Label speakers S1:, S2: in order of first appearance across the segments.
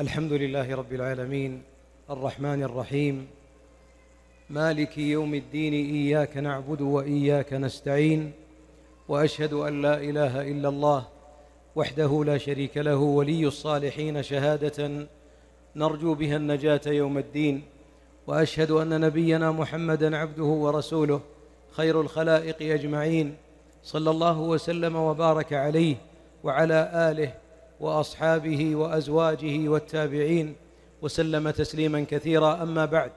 S1: الحمد لله رب العالمين الرحمن الرحيم مالك يوم الدين إياك نعبد وإياك نستعين وأشهد أن لا إله إلا الله وحده لا شريك له ولي الصالحين شهادة نرجو بها النجاة يوم الدين وأشهد أن نبينا محمدا عبده ورسوله خير الخلائق أجمعين صلى الله وسلم وبارك عليه وعلى آله واصحابه وازواجه والتابعين وسلم تسليما كثيرا اما بعد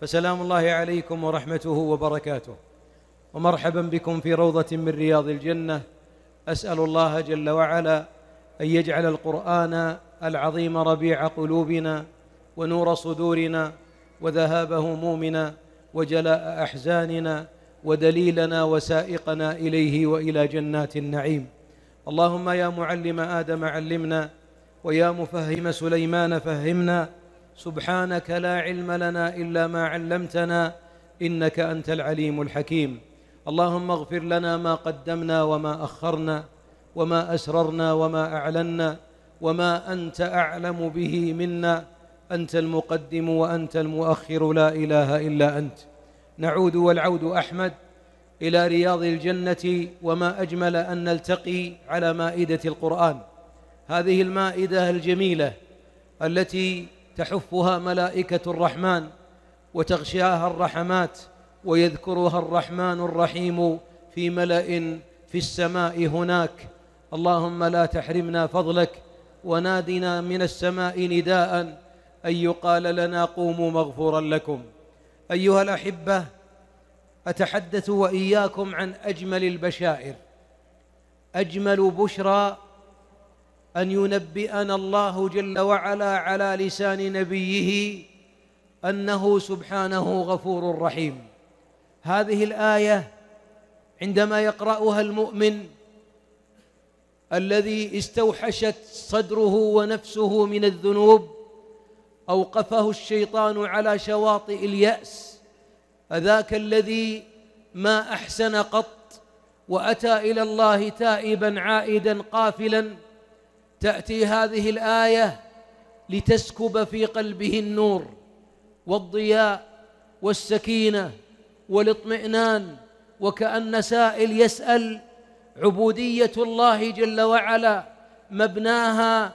S1: فسلام الله عليكم ورحمته وبركاته ومرحبا بكم في روضه من رياض الجنه اسال الله جل وعلا ان يجعل القران العظيم ربيع قلوبنا ونور صدورنا وذهاب همومنا وجلاء احزاننا ودليلنا وسائقنا اليه والى جنات النعيم اللهم يا معلم آدم علمنا ويا مفهم سليمان فهمنا سبحانك لا علم لنا إلا ما علمتنا إنك أنت العليم الحكيم اللهم اغفر لنا ما قدمنا وما أخرنا وما أسررنا وما أعلنا وما أنت أعلم به منا أنت المقدم وأنت المؤخر لا إله إلا أنت نعود والعود أحمد إلى رياض الجنة وما أجمل أن نلتقي على مائدة القرآن هذه المائدة الجميلة التي تحفها ملائكة الرحمن وتغشاها الرحمات ويذكرها الرحمن الرحيم في ملأ في السماء هناك اللهم لا تحرمنا فضلك ونادنا من السماء نداء أن يقال لنا قوموا مغفورا لكم أيها الأحبة أتحدث وإياكم عن أجمل البشائر أجمل بشرى أن ينبئنا الله جل وعلا على لسان نبيه أنه سبحانه غفور رحيم هذه الآية عندما يقرأها المؤمن الذي استوحشت صدره ونفسه من الذنوب أوقفه الشيطان على شواطئ اليأس أذاك الذي ما أحسن قط وأتى إلى الله تائبا عائدا قافلا تأتي هذه الآية لتسكب في قلبه النور والضياء والسكينة والاطمئنان وكأن سائل يسأل عبودية الله جل وعلا مبناها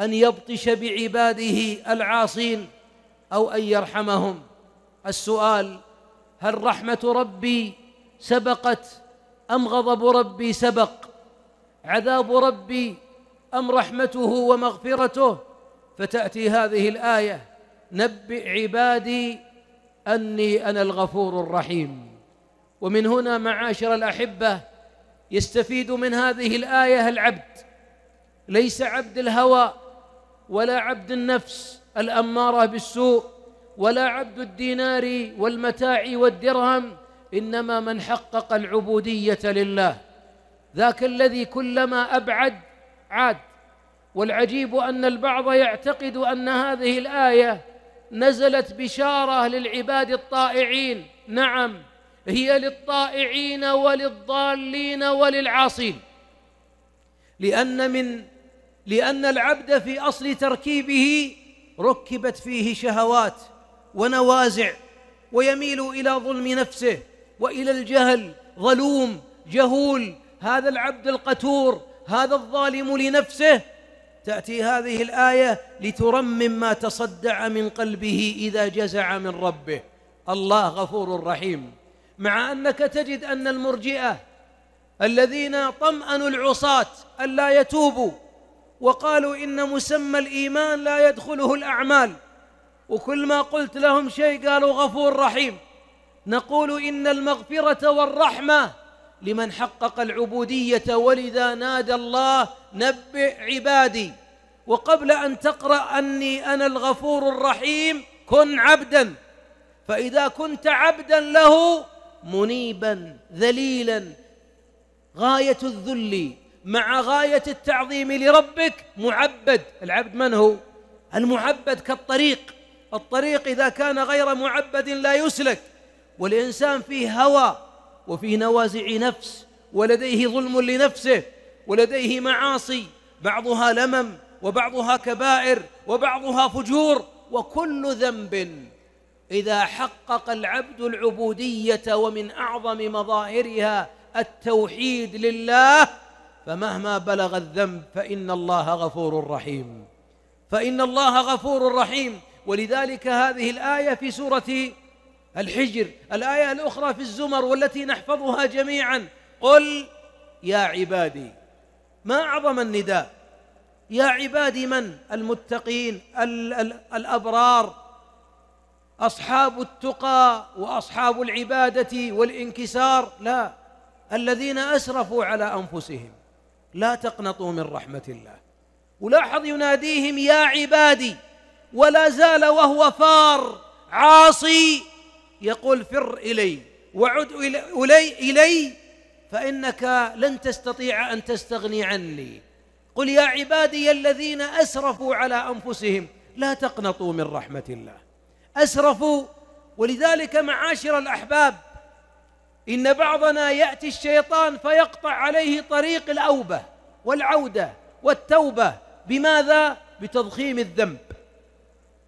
S1: أن يبطش بعباده العاصين أو أن يرحمهم السؤال هل رحمة ربي سبقت أم غضب ربي سبق عذاب ربي أم رحمته ومغفرته فتأتي هذه الآية نبئ عبادي أني أنا الغفور الرحيم ومن هنا معاشر الأحبة يستفيد من هذه الآية العبد ليس عبد الهوى ولا عبد النفس الأمارة بالسوء ولا عبد الدينار والمتاع والدرهم إنما من حقق العبودية لله ذاك الذي كلما أبعد عاد والعجيب أن البعض يعتقد أن هذه الآية نزلت بشارة للعباد الطائعين نعم هي للطائعين وللضالين وللعاصين لأن من لأن العبد في أصل تركيبه ركبت فيه شهوات ونوازع ويميل الى ظلم نفسه والى الجهل ظلوم جهول هذا العبد القتور هذا الظالم لنفسه تاتي هذه الايه لترمم ما تصدع من قلبه اذا جزع من ربه الله غفور رحيم مع انك تجد ان المرجئه الذين طمأنوا العصاة ألا يتوبوا وقالوا إن مسمى الإيمان لا يدخله الأعمال وكل ما قلت لهم شيء قالوا غفور رحيم نقول إن المغفرة والرحمة لمن حقق العبودية ولذا نادى الله نبئ عبادي وقبل أن تقرأ أني أنا الغفور الرحيم كن عبدا فإذا كنت عبدا له منيبا ذليلا غاية الذل مع غاية التعظيم لربك معبد العبد من هو؟ المعبد كالطريق الطريق إذا كان غير معبد لا يسلك والإنسان فيه هوى وفيه نوازع نفس ولديه ظلم لنفسه ولديه معاصي بعضها لمم وبعضها كبائر وبعضها فجور وكل ذنب إذا حقق العبد العبودية ومن أعظم مظاهرها التوحيد لله فمهما بلغ الذنب فإن الله غفور رحيم فإن الله غفور رحيم ولذلك هذه الآية في سورة الحجر الآية الأخرى في الزمر والتي نحفظها جميعا قل يا عبادي ما أعظم النداء يا عبادي من المتقين ال ال الأبرار أصحاب التقى وأصحاب العبادة والانكسار لا الذين أسرفوا على أنفسهم لا تقنطوا من رحمة الله ولاحظ يناديهم يا عبادي ولا زال وهو فار عاصي يقول فر إلي وعد إلي, إلي فإنك لن تستطيع أن تستغني عني قل يا عبادي الذين أسرفوا على أنفسهم لا تقنطوا من رحمة الله أسرفوا ولذلك معاشر الأحباب إن بعضنا يأتي الشيطان فيقطع عليه طريق الأوبة والعودة والتوبة بماذا؟ بتضخيم الذنب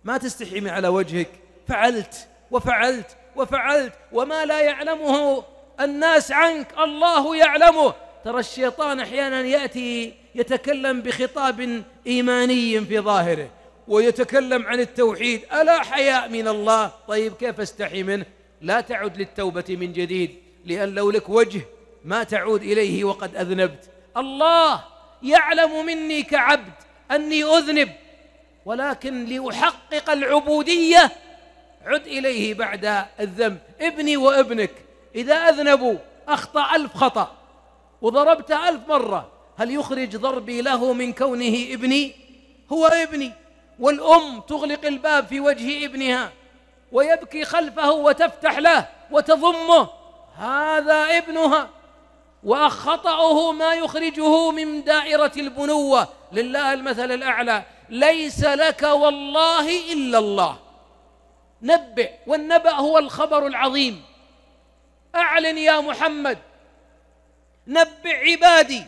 S1: ما تستحي من على وجهك فعلت وفعلت وفعلت وما لا يعلمه الناس عنك الله يعلمه ترى الشيطان احيانا ياتي يتكلم بخطاب ايماني في ظاهره ويتكلم عن التوحيد الا حياء من الله طيب كيف استحي منه لا تعد للتوبه من جديد لان لو لك وجه ما تعود اليه وقد اذنبت الله يعلم مني كعبد اني اذنب ولكن لأحقق العبودية عد إليه بعد الذنب ابني وابنك إذا أذنبوا أخطأ ألف خطأ وضربت ألف مرة هل يخرج ضربي له من كونه ابني هو ابني والأم تغلق الباب في وجه ابنها ويبكي خلفه وتفتح له وتضمه هذا ابنها وخطأه ما يخرجه من دائرة البنوة لله المثل الأعلى ليس لك والله إلا الله نبئ والنبأ هو الخبر العظيم أعلن يا محمد نبئ عبادي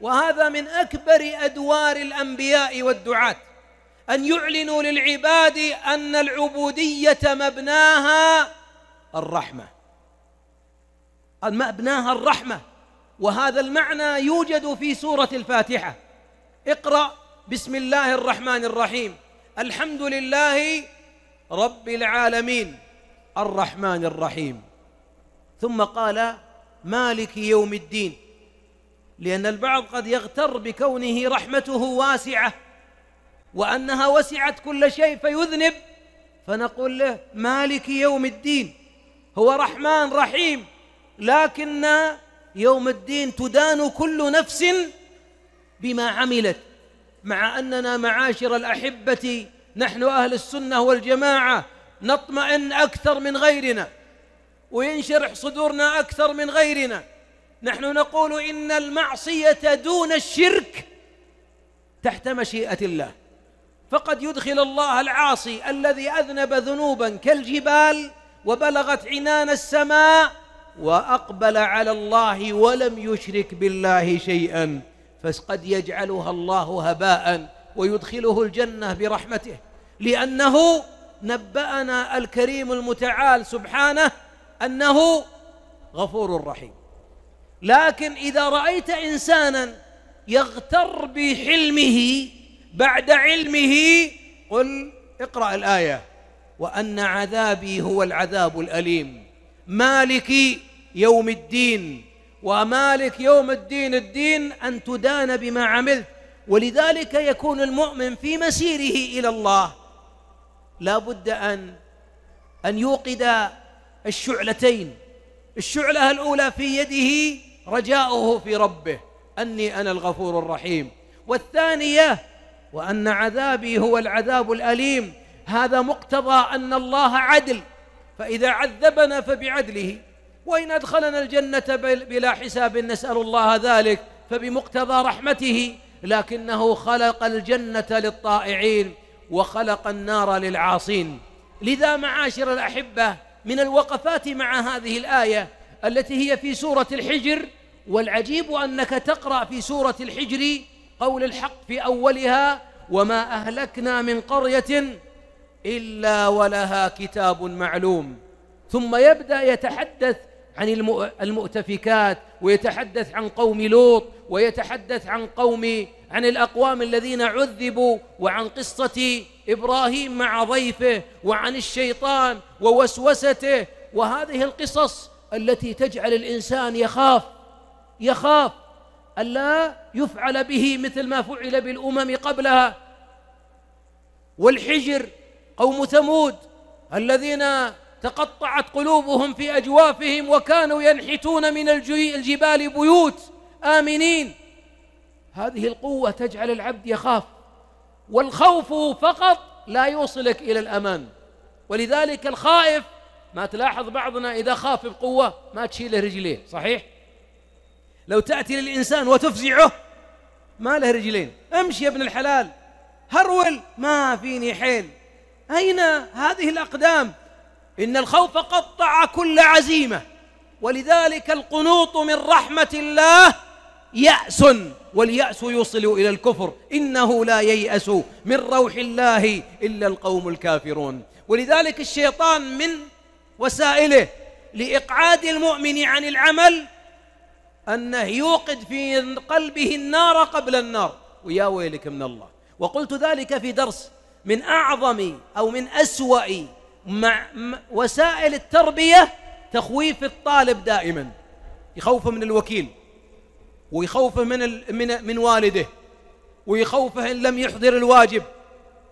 S1: وهذا من أكبر أدوار الأنبياء والدعاة أن يعلنوا للعباد أن العبودية مبناها الرحمة مبناها الرحمة وهذا المعنى يوجد في سورة الفاتحة اقرأ بسم الله الرحمن الرحيم الحمد لله رب العالمين الرحمن الرحيم ثم قال مالك يوم الدين لأن البعض قد يغتر بكونه رحمته واسعة وأنها وسعت كل شيء فيذنب فنقول له مالك يوم الدين هو رحمن رحيم لكن يوم الدين تدان كل نفس بما عملت مع أننا معاشر الأحبة نحن أهل السنة والجماعة نطمئن أكثر من غيرنا وينشرح صدورنا أكثر من غيرنا نحن نقول إن المعصية دون الشرك تحت مشيئة الله فقد يدخل الله العاصي الذي أذنب ذنوبا كالجبال وبلغت عنان السماء وأقبل على الله ولم يشرك بالله شيئا فقد يجعلها الله هباء ويدخله الجنة برحمته لأنه نبأنا الكريم المتعال سبحانه أنه غفور رحيم لكن إذا رأيت إنسانا يغتر بحلمه بعد علمه قل اقرأ الآية وأن عذابي هو العذاب الأليم مالك يوم الدين ومالك يوم الدين الدين أن تدان بما عملت ولذلك يكون المؤمن في مسيره إلى الله لا بد أن أن يوقد الشعلتين الشعلة الأولى في يده رجاؤه في ربه أني أنا الغفور الرحيم والثانية وأن عذابي هو العذاب الأليم هذا مقتضى أن الله عدل فإذا عذبنا فبعدله وإن أدخلنا الجنة بلا حساب نسأل الله ذلك فبمقتضى رحمته لكنه خلق الجنة للطائعين وخلق النار للعاصين لذا معاشر الأحبة من الوقفات مع هذه الآية التي هي في سورة الحجر والعجيب أنك تقرأ في سورة الحجر قول الحق في أولها وما أهلكنا من قرية إلا ولها كتاب معلوم ثم يبدأ يتحدث عن المؤتفكات ويتحدث عن قوم لوط ويتحدث عن قوم عن الأقوام الذين عذبوا وعن قصة إبراهيم مع ضيفه وعن الشيطان ووسوسته وهذه القصص التي تجعل الإنسان يخاف يخاف ألا يفعل به مثل ما فعل بالأمم قبلها والحجر قوم ثمود الذين تقطعت قلوبهم في أجوافهم وكانوا ينحتون من الجبال بيوت آمنين هذه القوة تجعل العبد يخاف والخوف فقط لا يوصلك إلى الأمان ولذلك الخائف ما تلاحظ بعضنا إذا خاف بقوة ما تشيله رجليه صحيح؟ لو تأتي للإنسان وتفزعه ما له رجلين امشي يا ابن الحلال هرول ما فيني حيل أين هذه الأقدام إن الخوف قطع كل عزيمة ولذلك القنوط من رحمة الله يأس واليأس يوصل إلى الكفر إنه لا ييأس من روح الله إلا القوم الكافرون ولذلك الشيطان من وسائله لإقعاد المؤمن عن العمل أنه يوقد في قلبه النار قبل النار ويا ويلك من الله وقلت ذلك في درس من أعظم أو من أسوأ مع وسائل التربية تخويف الطالب دائما يخوفه من الوكيل ويخوفه من من من والده ويخوفه ان لم يحضر الواجب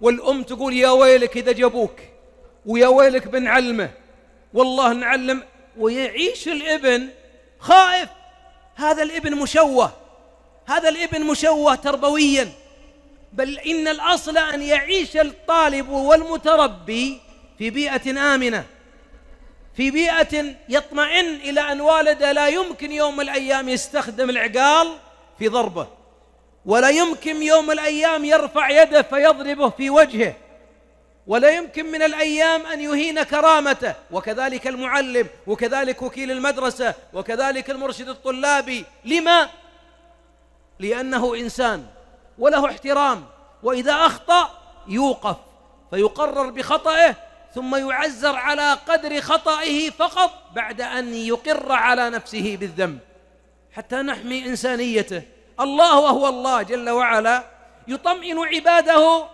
S1: والام تقول يا ويلك اذا جابوك ويا ويلك بنعلمه والله نعلم ويعيش الابن خائف هذا الابن مشوه هذا الابن مشوه تربويا بل ان الاصل ان يعيش الطالب والمتربي في بيئة آمنة في بيئة يطمئن إلى أن والده لا يمكن يوم الأيام يستخدم العقال في ضربه ولا يمكن يوم الأيام يرفع يده فيضربه في وجهه ولا يمكن من الأيام أن يهين كرامته وكذلك المعلم وكذلك وكيل المدرسة وكذلك المرشد الطلابي لما؟ لأنه إنسان وله احترام وإذا أخطأ يوقف فيقرر بخطئه ثم يعزر على قدر خطئه فقط بعد أن يقر على نفسه بالذنب حتى نحمي إنسانيته الله وهو الله جل وعلا يطمئن عباده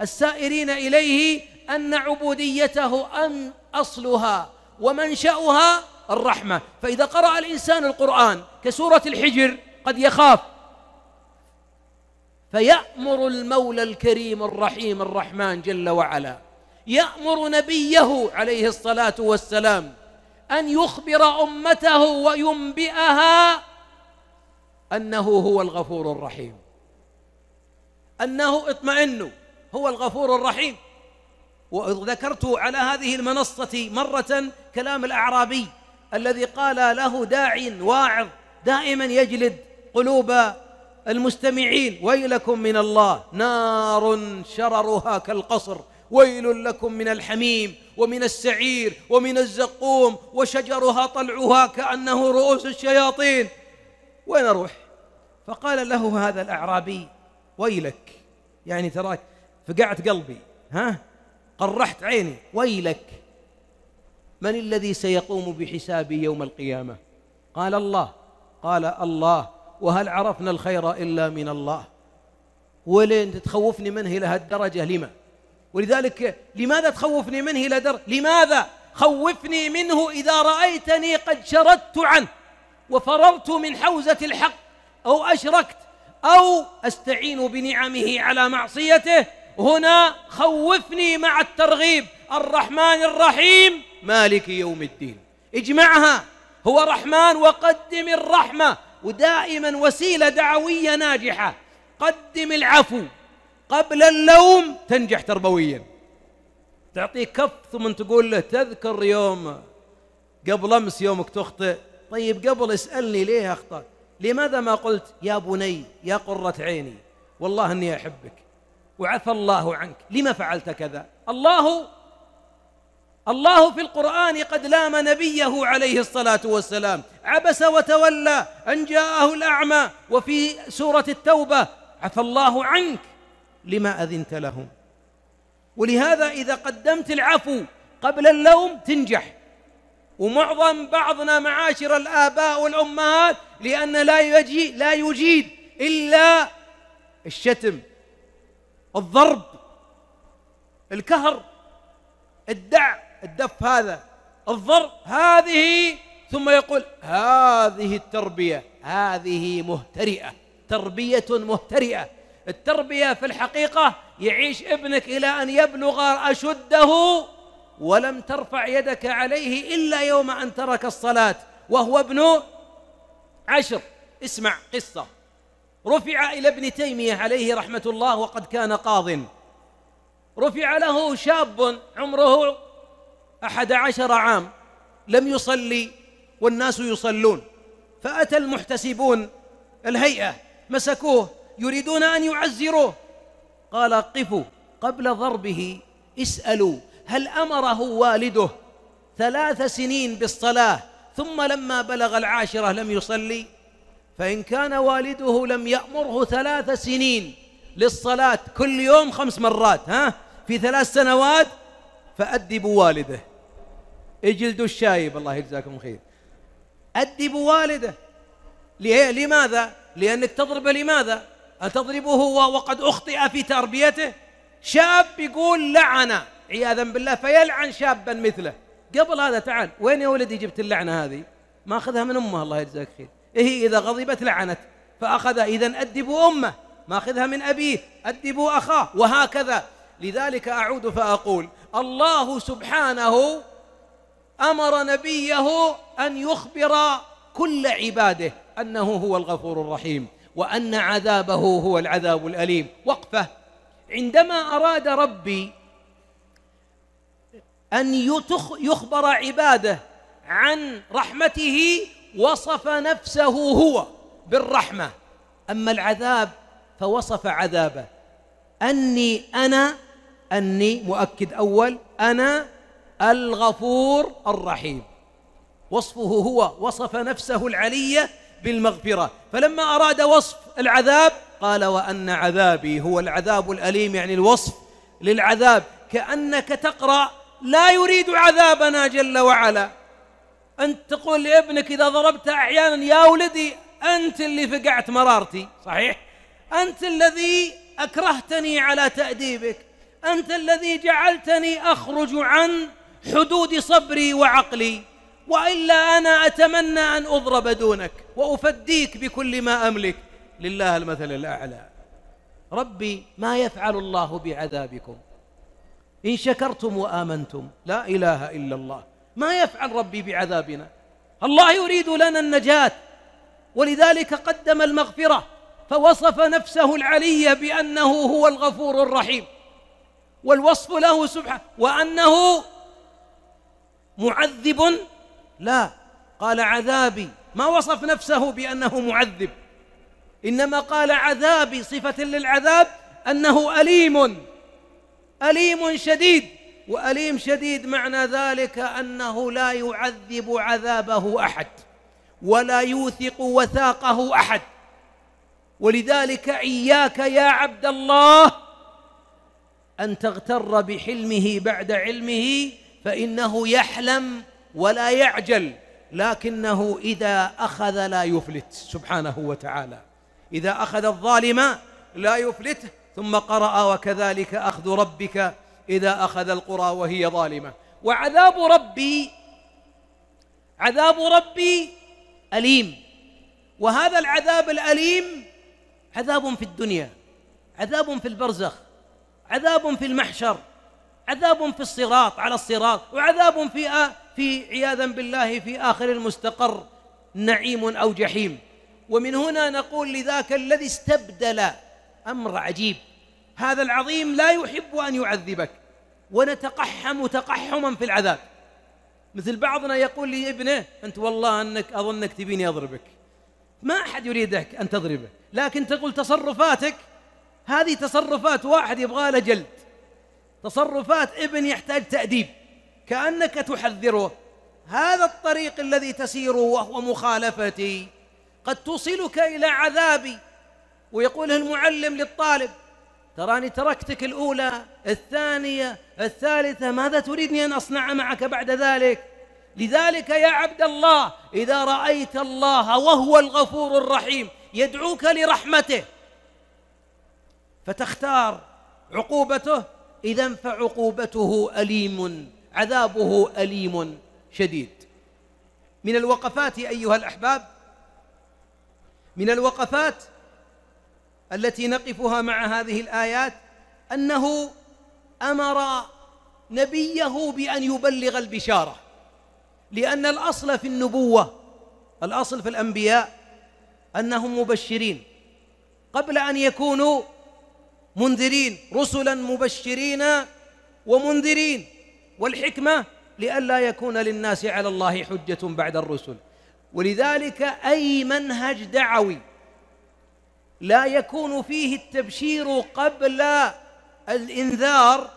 S1: السائرين إليه أن عبوديته أن أصلها ومنشأها الرحمة فإذا قرأ الإنسان القرآن كسورة الحجر قد يخاف فيأمر المولى الكريم الرحيم الرحمن جل وعلا يأمر نبيه عليه الصلاة والسلام أن يخبر أمته وينبئها أنه هو الغفور الرحيم أنه اطمئنوا هو الغفور الرحيم وذكرت على هذه المنصة مرة كلام الأعرابي الذي قال له داع واعظ دائما يجلد قلوب المستمعين ويلكم من الله نار شررها كالقصر ويل لكم من الحميم ومن السعير ومن الزقوم وشجرها طلعها كأنه رؤوس الشياطين وين أروح فقال له هذا الأعرابي ويلك يعني تراك فقعت قلبي ها قرحت عيني ويلك من الذي سيقوم بحسابي يوم القيامة قال الله قال الله وهل عرفنا الخير إلا من الله ولين تتخوفني منه إلى هالدرجة لما ولذلك لماذا تخوفني منه لا در لماذا خوفني منه إذا رأيتني قد شردت عنه وفررت من حوزة الحق أو أشركت أو أستعين بنعمه على معصيته هنا خوفني مع الترغيب الرحمن الرحيم مالك يوم الدين اجمعها هو رحمن وقدم الرحمة ودائما وسيلة دعوية ناجحة قدم العفو قبل النوم تنجح تربويا تعطيه كف ثم تقول له تذكر يوم قبل أمس يومك تخطئ طيب قبل اسألني ليه أخطأت لماذا ما قلت يا بني يا قرة عيني والله أني أحبك وعفى الله عنك لما فعلت كذا الله الله في القرآن قد لام نبيه عليه الصلاة والسلام عبس وتولى أن جاءه الأعمى وفي سورة التوبة عفى الله عنك لما أذنت لهم ولهذا إذا قدمت العفو قبل اللوم تنجح ومعظم بعضنا معاشر الآباء والأمهات لأن لا يجي لا يجيد إلا الشتم الضرب الكهر الدع الدف هذا الضرب هذه ثم يقول هذه التربية هذه مهترئة تربية مهترئة التربية في الحقيقة يعيش ابنك إلى أن يبلغ أشده ولم ترفع يدك عليه إلا يوم أن ترك الصلاة وهو ابن عشر اسمع قصة رفع إلى ابن تيمية عليه رحمة الله وقد كان قاض رفع له شاب عمره أحد عشر عام لم يصلي والناس يصلون فأتى المحتسبون الهيئة مسكوه يريدون أن يعزروه قال قفوا قبل ضربه اسألوا هل أمره والده ثلاث سنين بالصلاة ثم لما بلغ العاشرة لم يصلي فإن كان والده لم يأمره ثلاث سنين للصلاة كل يوم خمس مرات ها في ثلاث سنوات فأدبوا والده اجلدوا الشايب الله يجزاكم خير أدبوا والده لماذا؟ لأنك تضربه لماذا؟ أتضربه وقد أخطئ في تربيته شاب يقول لعن عياذا بالله فيلعن شابا مثله قبل هذا تعال وين يا ولدي جبت اللعنة هذه ماخذها أخذها من أمه الله يجزاك خير هي إيه، إذا غضبت لعنت فأخذ إذا أدبوا أمه ماخذها من أبيه أدبوا أخاه وهكذا لذلك أعود فأقول الله سبحانه أمر نبيه أن يخبر كل عباده أنه هو الغفور الرحيم وأن عذابه هو العذاب الأليم وقفة عندما أراد ربي أن يخبر عباده عن رحمته وصف نفسه هو بالرحمة أما العذاب فوصف عذابه أني أنا أني مؤكد أول أنا الغفور الرحيم وصفه هو وصف نفسه العلية بالمغفرة فلما أراد وصف العذاب قال وأن عذابي هو العذاب الأليم يعني الوصف للعذاب كأنك تقرأ لا يريد عذابنا جل وعلا أنت تقول لابنك إذا ضربته أحيانا يا ولدي أنت اللي فقعت مرارتي صحيح أنت الذي أكرهتني على تأديبك أنت الذي جعلتني أخرج عن حدود صبري وعقلي وإلا أنا أتمنى أن أضرب دونك وأفديك بكل ما أملك لله المثل الأعلى ربي ما يفعل الله بعذابكم إن شكرتم وآمنتم لا إله إلا الله ما يفعل ربي بعذابنا الله يريد لنا النجاة ولذلك قدم المغفرة فوصف نفسه العلية بأنه هو الغفور الرحيم والوصف له سبحانه وأنه معذب لا قال عذابي ما وصف نفسه بأنه معذب إنما قال عذابي صفة للعذاب أنه أليم أليم شديد وأليم شديد معنى ذلك أنه لا يعذب عذابه أحد ولا يوثق وثاقه أحد ولذلك إياك يا عبد الله أن تغتر بحلمه بعد علمه فإنه يحلم ولا يعجل لكنه إذا أخذ لا يفلت سبحانه وتعالى إذا أخذ الظالم لا يفلته ثم قرأ وكذلك أخذ ربك إذا أخذ القرى وهي ظالمة وعذاب ربي عذاب ربي أليم وهذا العذاب الأليم عذاب في الدنيا عذاب في البرزخ عذاب في المحشر عذاب في الصراط على الصراط وعذاب في في عياذا بالله في آخر المستقر نعيم أو جحيم ومن هنا نقول لذاك الذي استبدل أمر عجيب هذا العظيم لا يحب أن يعذبك ونتقحم تقحما في العذاب مثل بعضنا يقول لي ابنه أنت والله أنك أظنك تبيني أضربك ما أحد يريدك أن تضربه لكن تقول تصرفاتك هذه تصرفات واحد يبغى له جلد تصرفات ابن يحتاج تأديب كأنك تحذره هذا الطريق الذي تسيره وهو مخالفتي قد توصلك إلى عذابي ويقول المعلم للطالب تراني تركتك الأولى الثانية الثالثة ماذا تريدني أن أصنع معك بعد ذلك لذلك يا عبد الله إذا رأيت الله وهو الغفور الرحيم يدعوك لرحمته فتختار عقوبته إذا فعقوبته أليم عذابه أليم شديد من الوقفات أيها الأحباب من الوقفات التي نقفها مع هذه الآيات أنه أمر نبيه بأن يبلغ البشارة لأن الأصل في النبوة الأصل في الأنبياء أنهم مبشرين قبل أن يكونوا منذرين رسلا مبشرين ومنذرين والحكمة لئلا يكون للناس على الله حجة بعد الرسل ولذلك أي منهج دعوي لا يكون فيه التبشير قبل الإنذار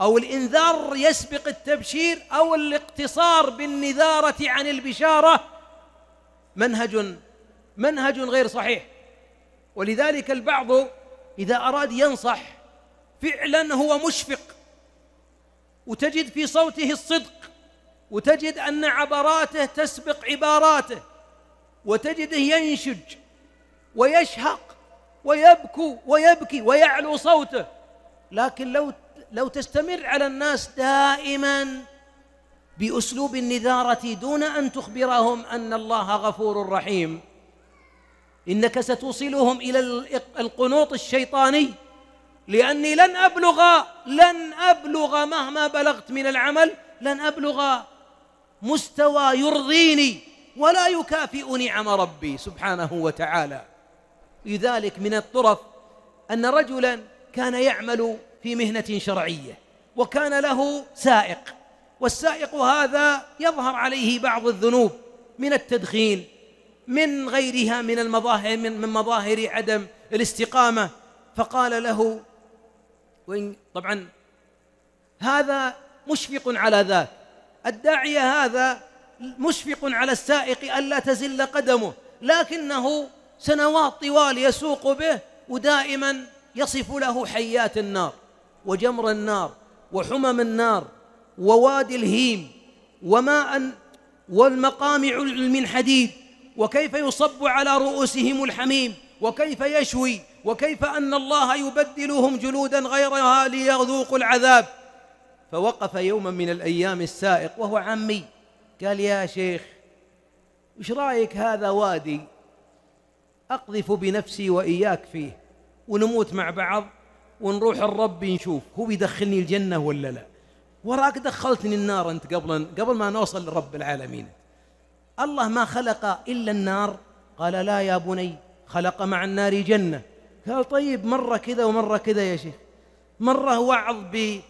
S1: أو الإنذار يسبق التبشير أو الاقتصار بالنذارة عن البشارة منهج منهج غير صحيح ولذلك البعض إذا أراد ينصح فعلا هو مشفق وتجد في صوته الصدق وتجد ان عبراته تسبق عباراته وتجده ينشج ويشهق ويبكو ويبكي ويعلو صوته لكن لو لو تستمر على الناس دائما باسلوب النذاره دون ان تخبرهم ان الله غفور رحيم انك ستوصلهم الى القنوط الشيطاني لأني لن أبلغ لن أبلغ مهما بلغت من العمل لن أبلغ مستوى يرضيني ولا يكافئ نعم ربي سبحانه وتعالى لذلك من الطرف أن رجلا كان يعمل في مهنة شرعية وكان له سائق والسائق هذا يظهر عليه بعض الذنوب من التدخين من غيرها من المظاهر من مظاهر عدم الاستقامة فقال له وإن طبعا هذا مشفق على ذاك الداعية هذا مشفق على السائق ألا تزل قدمه لكنه سنوات طوال يسوق به ودائما يصف له حيات النار وجمر النار وحمم النار ووادي الهيم وماء والمقامع من حديد وكيف يصب على رؤوسهم الحميم وكيف يشوي وكيف أن الله يبدلهم جلودا غيرها ليذوقوا العذاب فوقف يوما من الأيام السائق وهو عمي قال يا شيخ وش رايك هذا وادي أقذف بنفسي وإياك فيه ونموت مع بعض ونروح الرب نشوف هو يدخلني الجنة ولا لا وراك دخلتني النار أنت قبل قبل ما نوصل لرب العالمين الله ما خلق إلا النار قال لا يا بني خلق مع النار جنة قال طيب مرة كذا ومرة كذا يا شيخ مرة وعظ ب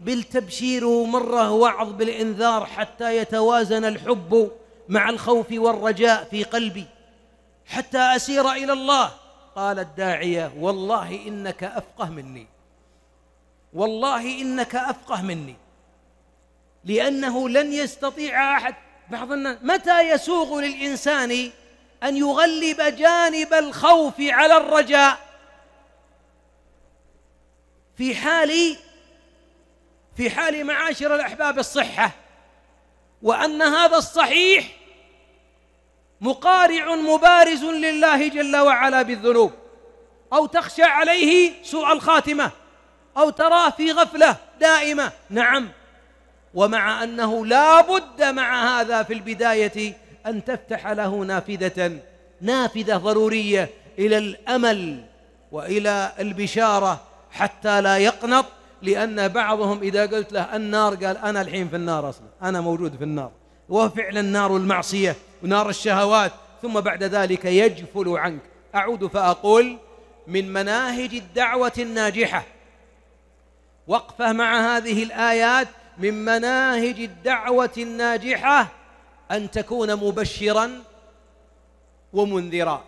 S1: بالتبشير ومرة وعظ بالإنذار حتى يتوازن الحب مع الخوف والرجاء في قلبي حتى أسير إلى الله قال الداعية والله إنك أفقه مني والله إنك أفقه مني لأنه لن يستطيع أحد بعض الناس متى يسوغ للإنسان أن يغلب جانب الخوف على الرجاء في حال في حال معاشر الأحباب الصحة وأن هذا الصحيح مقارع مبارز لله جل وعلا بالذنوب أو تخشى عليه سوء الخاتمة أو تراه في غفلة دائمة نعم ومع أنه لا بد مع هذا في البداية أن تفتح له نافذة نافذة ضرورية إلى الأمل وإلى البشارة حتى لا يقنط لأن بعضهم إذا قلت له النار قال أنا الحين في النار أصلا أنا موجود في النار وفعلا نار المعصية ونار الشهوات ثم بعد ذلك يجفل عنك أعود فأقول من مناهج الدعوة الناجحة وقفة مع هذه الآيات من مناهج الدعوة الناجحة أن تكون مبشرا ومنذرا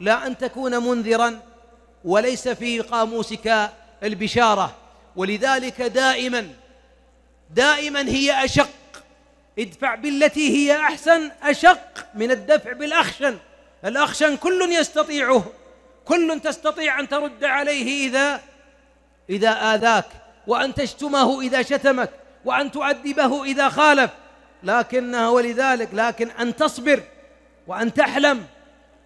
S1: لا أن تكون منذرا وليس في قاموسك البشارة ولذلك دائما دائما هي أشق ادفع بالتي هي أحسن أشق من الدفع بالأخشن الأخشن كل يستطيعه كل تستطيع أن ترد عليه إذا إذا آذاك وأن تشتمه إذا شتمك وأن تؤدبه إذا خالف لكنها ولذلك لكن أن تصبر وأن تحلم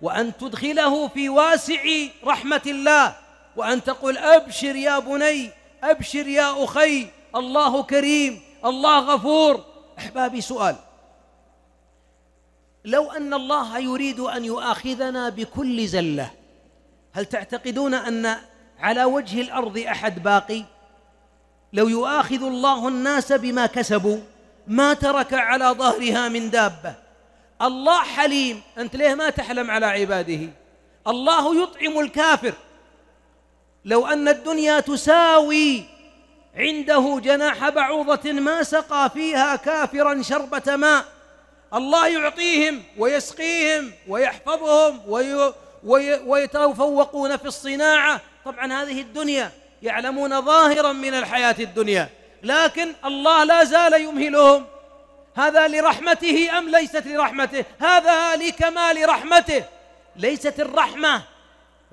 S1: وأن تدخله في واسع رحمة الله وأن تقول أبشر يا بني أبشر يا أخي الله كريم الله غفور أحبابي سؤال لو أن الله يريد أن يؤاخذنا بكل زلة هل تعتقدون أن على وجه الأرض أحد باقي لو يؤاخذ الله الناس بما كسبوا ما ترك على ظهرها من دابه الله حليم أنت ليه ما تحلم على عباده الله يطعم الكافر لو أن الدنيا تساوي عنده جناح بعوضة ما سقى فيها كافرا شربة ماء الله يعطيهم ويسقيهم ويحفظهم وي ويتفوقون في الصناعة طبعا هذه الدنيا يعلمون ظاهرا من الحياة الدنيا لكن الله لا زال يمهلهم هذا لرحمته أم ليست لرحمته هذا لكمال رحمته ليست الرحمة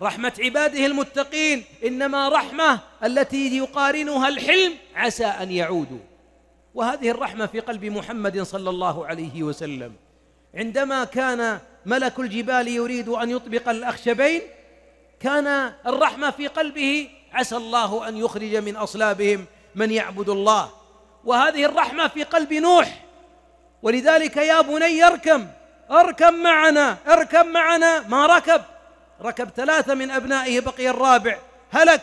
S1: رحمة عباده المتقين إنما رحمة التي يقارنها الحلم عسى أن يعودوا وهذه الرحمة في قلب محمد صلى الله عليه وسلم عندما كان ملك الجبال يريد أن يطبق الأخشبين كان الرحمة في قلبه عسى الله أن يخرج من أصلابهم من يعبد الله وهذه الرحمة في قلب نوح ولذلك يا بني اركم اركم معنا اركم معنا ما ركب ركب ثلاثة من أبنائه بقي الرابع هلك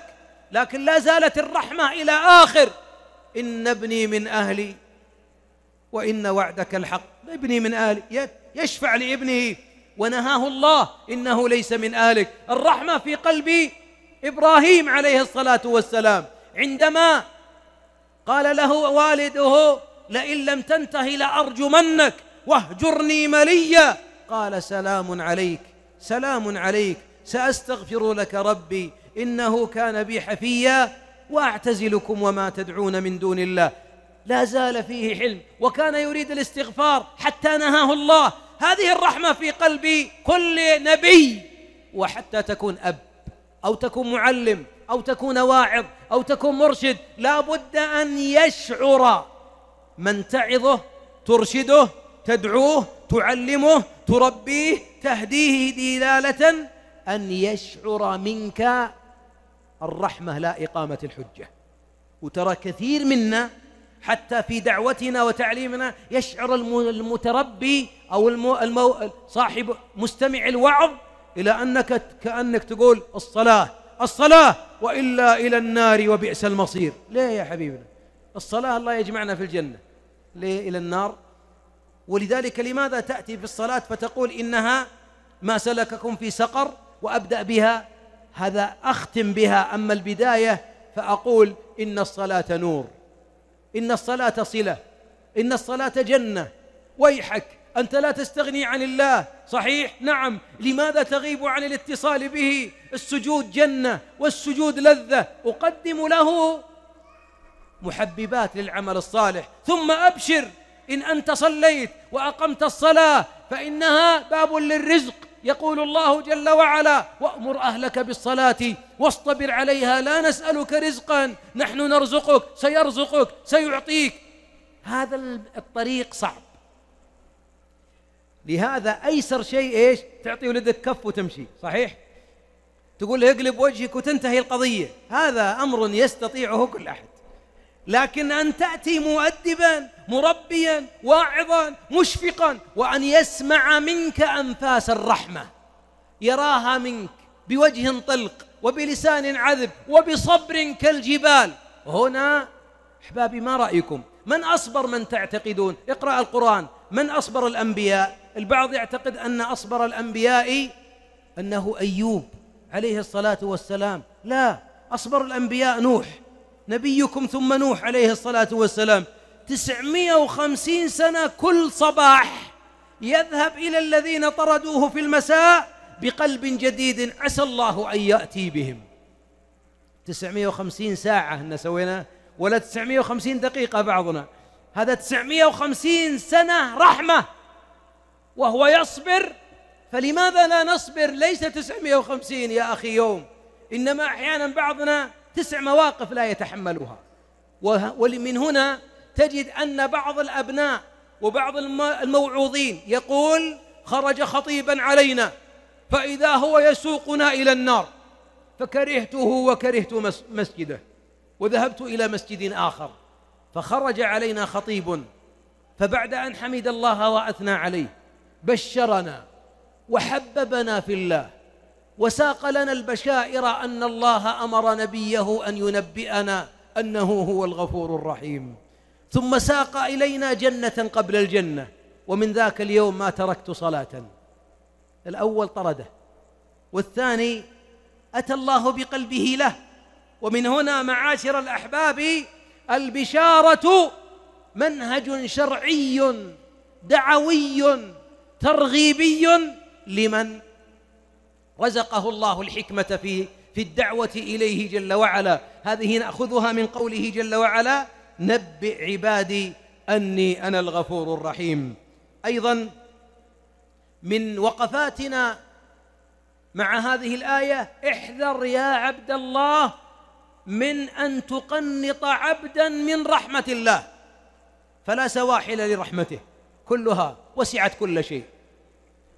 S1: لكن لا زالت الرحمة إلى آخر إن ابني من أهلي وإن وعدك الحق ابني من أهلي يشفع لابنه ونهاه الله إنه ليس من أهلك الرحمة في قلب إبراهيم عليه الصلاة والسلام عندما قال له والده لئن لم تنته لأرجمنك واهجرني مليا قال سلام عليك سلام عليك سأستغفر لك ربي إنه كان بي حفيا وأعتزلكم وما تدعون من دون الله لا زال فيه حلم وكان يريد الاستغفار حتى نهاه الله هذه الرحمة في قلب كل نبي وحتى تكون أب أو تكون معلم أو تكون واعظ أو تكون مرشد لا بد أن يشعر من تعظه ترشده تدعوه تعلمه تربيه تهديه دلالة أن يشعر منك الرحمة لا إقامة الحجة وترى كثير منا حتى في دعوتنا وتعليمنا يشعر المتربي أو المو المو صاحب مستمع الوعظ إلى أنك كأنك تقول الصلاة الصلاة وإلا إلى النار وبئس المصير ليه يا حبيبنا الصلاة الله يجمعنا في الجنة ليه إلى النار ولذلك لماذا تأتي في الصلاة فتقول إنها ما سلككم في سقر وأبدأ بها هذا أختم بها أما البداية فأقول إن الصلاة نور إن الصلاة صلة إن الصلاة جنة ويحك أنت لا تستغني عن الله صحيح نعم لماذا تغيب عن الاتصال به السجود جنة والسجود لذة أقدم له محببات للعمل الصالح ثم أبشر إن أنت صليت وأقمت الصلاة فإنها باب للرزق يقول الله جل وعلا وأمر أهلك بالصلاة واصطبر عليها لا نسألك رزقا نحن نرزقك سيرزقك سيعطيك هذا الطريق صعب لهذا أيسر شيء إيش تعطي ولدك كف وتمشي صحيح تقول له اقلب وجهك وتنتهي القضية هذا أمر يستطيعه كل أحد لكن أن تأتي مؤدبا مربيا واعظا مشفقا وأن يسمع منك أنفاس الرحمة يراها منك بوجه طلق وبلسان عذب وبصبر كالجبال هنا أحبابي ما رأيكم من أصبر من تعتقدون اقرأ القرآن من أصبر الأنبياء البعض يعتقد أن أصبر الأنبياء أنه أيوب عليه الصلاة والسلام لا أصبر الأنبياء نوح نبيكم ثم نوح عليه الصلاة والسلام تسعمائة وخمسين سنة كل صباح يذهب إلى الذين طردوه في المساء بقلب جديد عسى الله أن يأتي بهم تسعمائة وخمسين ساعة احنا سوينا ولا تسعمائة وخمسين دقيقة بعضنا هذا تسعمائة وخمسين سنة رحمة وهو يصبر فلماذا لا نصبر ليس تسعمائة وخمسين يا أخي يوم إنما أحيانا بعضنا تسع مواقف لا يتحملها ومن هنا تجد أن بعض الأبناء وبعض الموعوظين يقول خرج خطيبا علينا فإذا هو يسوقنا إلى النار فكرهته وكرهت مسجده وذهبت إلى مسجد آخر فخرج علينا خطيب فبعد أن حمد الله وأثنى عليه بشرنا وحببنا في الله وساق لنا البشائر أن الله أمر نبيه أن ينبئنا أنه هو الغفور الرحيم ثم ساق إلينا جنة قبل الجنة ومن ذاك اليوم ما تركت صلاة الأول طرده والثاني أتى الله بقلبه له ومن هنا معاشر الأحباب البشارة منهج شرعي دعوي ترغيبي لمن رزقه الله الحكمة في في الدعوة إليه جل وعلا هذه نأخذها من قوله جل وعلا نبئ عبادي أني أنا الغفور الرحيم أيضا من وقفاتنا مع هذه الآية احذر يا عبد الله من أن تقنط عبدا من رحمة الله فلا سواحل لرحمته كلها وسعت كل شيء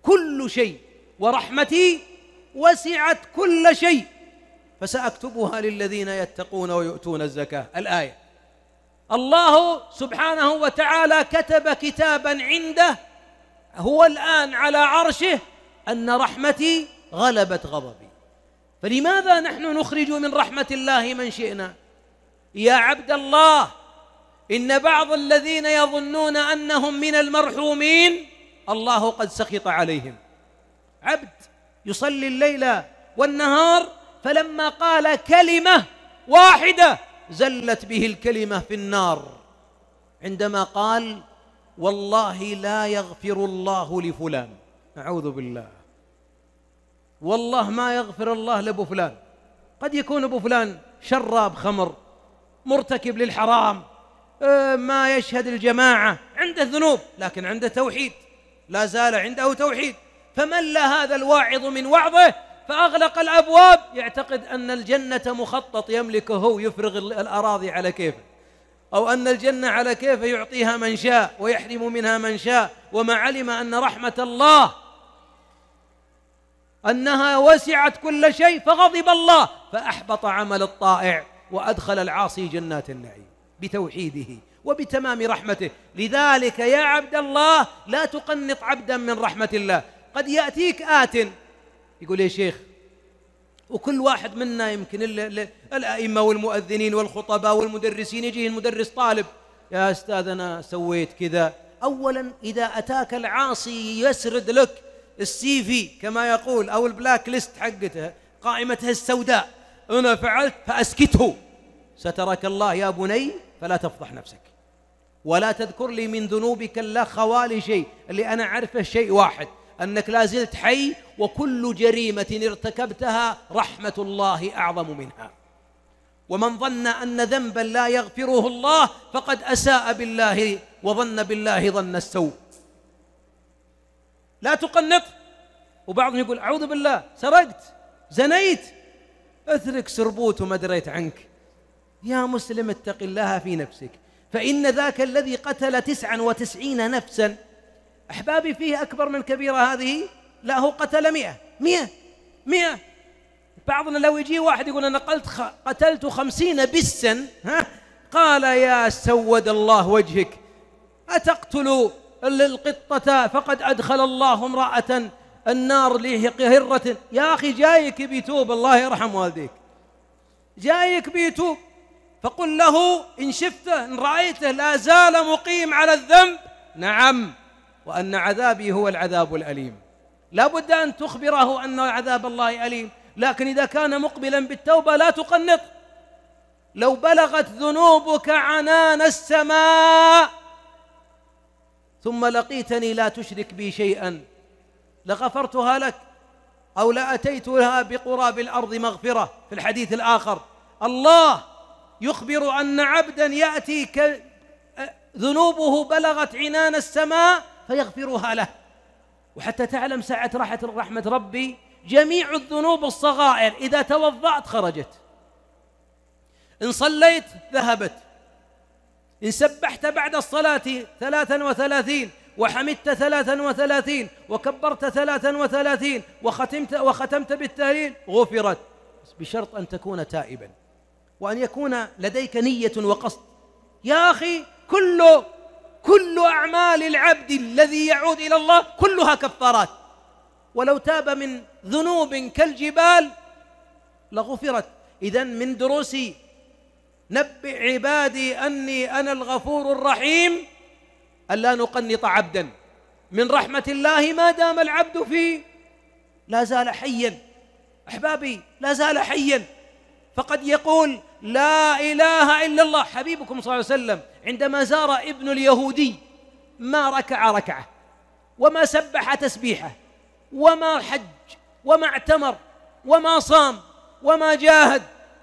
S1: كل شيء ورحمتي وسعت كل شيء فساكتبها للذين يتقون ويؤتون الزكاه الايه الله سبحانه وتعالى كتب كتابا عنده هو الان على عرشه ان رحمتي غلبت غضبي فلماذا نحن نخرج من رحمه الله من شئنا يا عبد الله ان بعض الذين يظنون انهم من المرحومين الله قد سخط عليهم عبد يصلي الليل والنهار فلما قال كلمة واحدة زلت به الكلمة في النار عندما قال والله لا يغفر الله لفلان أعوذ بالله والله ما يغفر الله لأبو فلان قد يكون أبو فلان شراب خمر مرتكب للحرام آه، ما يشهد الجماعة عنده ذنوب لكن عنده توحيد لا زال عنده توحيد فمل هذا الواعظ من وعظه فأغلق الأبواب يعتقد أن الجنة مخطط يملكه هو يفرغ الأراضي على كيفه أو أن الجنة على كيفه يعطيها من شاء ويحرم منها من شاء وما علم أن رحمة الله أنها وسعت كل شيء فغضب الله فأحبط عمل الطائع وأدخل العاصي جنات النعيم بتوحيده وبتمام رحمته لذلك يا عبد الله لا تقنط عبدا من رحمة الله قد يأتيك آت يقول يا إيه شيخ وكل واحد منا يمكن الأئمة والمؤذنين والخطباء والمدرسين يجيه المدرس طالب يا أستاذ أنا سويت كذا أولا إذا أتاك العاصي يسرد لك السي في كما يقول أو البلاك ليست حقته قائمته السوداء أنا فعلت فأسكته سترك الله يا بني فلا تفضح نفسك ولا تذكر لي من ذنوبك خوالي شيء اللي أنا أعرفه شيء واحد أنك لا زلت حي وكل جريمة ارتكبتها رحمة الله أعظم منها ومن ظن أن ذنبا لا يغفره الله فقد أساء بالله وظن بالله ظن السوء لا تقنط وبعضهم يقول أعوذ بالله سرقت زنيت اترك سربوت وما دريت عنك يا مسلم اتق الله في نفسك فإن ذاك الذي قتل تسعا وتسعين نفسا أحبابي فيه أكبر من كبيرة هذه لا هو قتل مئة مئة مئة بعضنا لو يجي واحد يقول أنا قلت قتلت خمسين بسا ها قال يا سود الله وجهك أتقتل القطة فقد أدخل الله امرأة النار له قهرة يا أخي جايك بيتوب الله يرحم والديك جايك بيتوب فقل له إن شفته إن رأيته لا زال مقيم على الذنب نعم وأن عذابي هو العذاب الأليم لا بد أن تخبره أن عذاب الله أليم لكن إذا كان مقبلا بالتوبة لا تقنط لو بلغت ذنوبك عنان السماء ثم لقيتني لا تشرك بي شيئا لغفرتها لك أو لأتيتها بقراب الأرض مغفرة في الحديث الآخر الله يخبر أن عبدا يأتي ذنوبه بلغت عنان السماء فيغفرها له وحتى تعلم ساعة راحة رحمة ربي جميع الذنوب الصغائر إذا توضأت خرجت إن صليت ذهبت إن سبحت بعد الصلاة ثلاثا وثلاثين وحمدت ثلاثا وثلاثين وكبرت ثلاثا وثلاثين وختمت, وختمت بالتهليل غفرت بشرط أن تكون تائبا وأن يكون لديك نية وقصد يا أخي كل كل أعمال العبد الذي يعود إلى الله كلها كفارات ولو تاب من ذنوب كالجبال لغفرت إذا من دروسي نبئ عبادي أني أنا الغفور الرحيم ألا نقنط عبدا من رحمة الله ما دام العبد في لا زال حيا أحبابي لا زال حيا فقد يقول لا إله إلا الله حبيبكم صلى الله عليه وسلم عندما زار ابن اليهودي ما ركع ركعه وما سبح تسبيحه وما حج وما اعتمر وما صام وما جاهد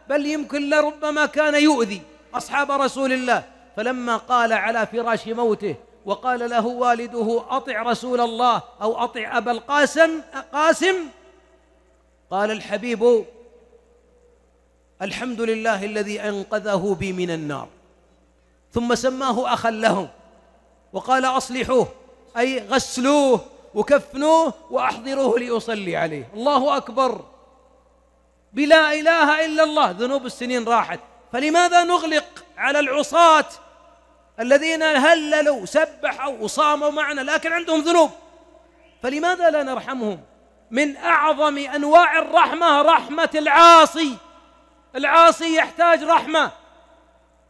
S1: بل يمكن لربما كان يؤذي اصحاب رسول الله فلما قال على فراش موته وقال له والده اطع رسول الله او اطع ابا القاسم قاسم قال الحبيب الحمد لله الذي انقذه بي من النار ثم سماه أخا لهم وقال أصلحوه أي غسلوه وكفنوه وأحضروه لأصلي عليه الله أكبر بلا إله إلا الله ذنوب السنين راحت فلماذا نغلق على العصاة الذين هللوا سبحوا وصاموا معنا لكن عندهم ذنوب فلماذا لا نرحمهم من أعظم أنواع الرحمة رحمة العاصي العاصي يحتاج رحمة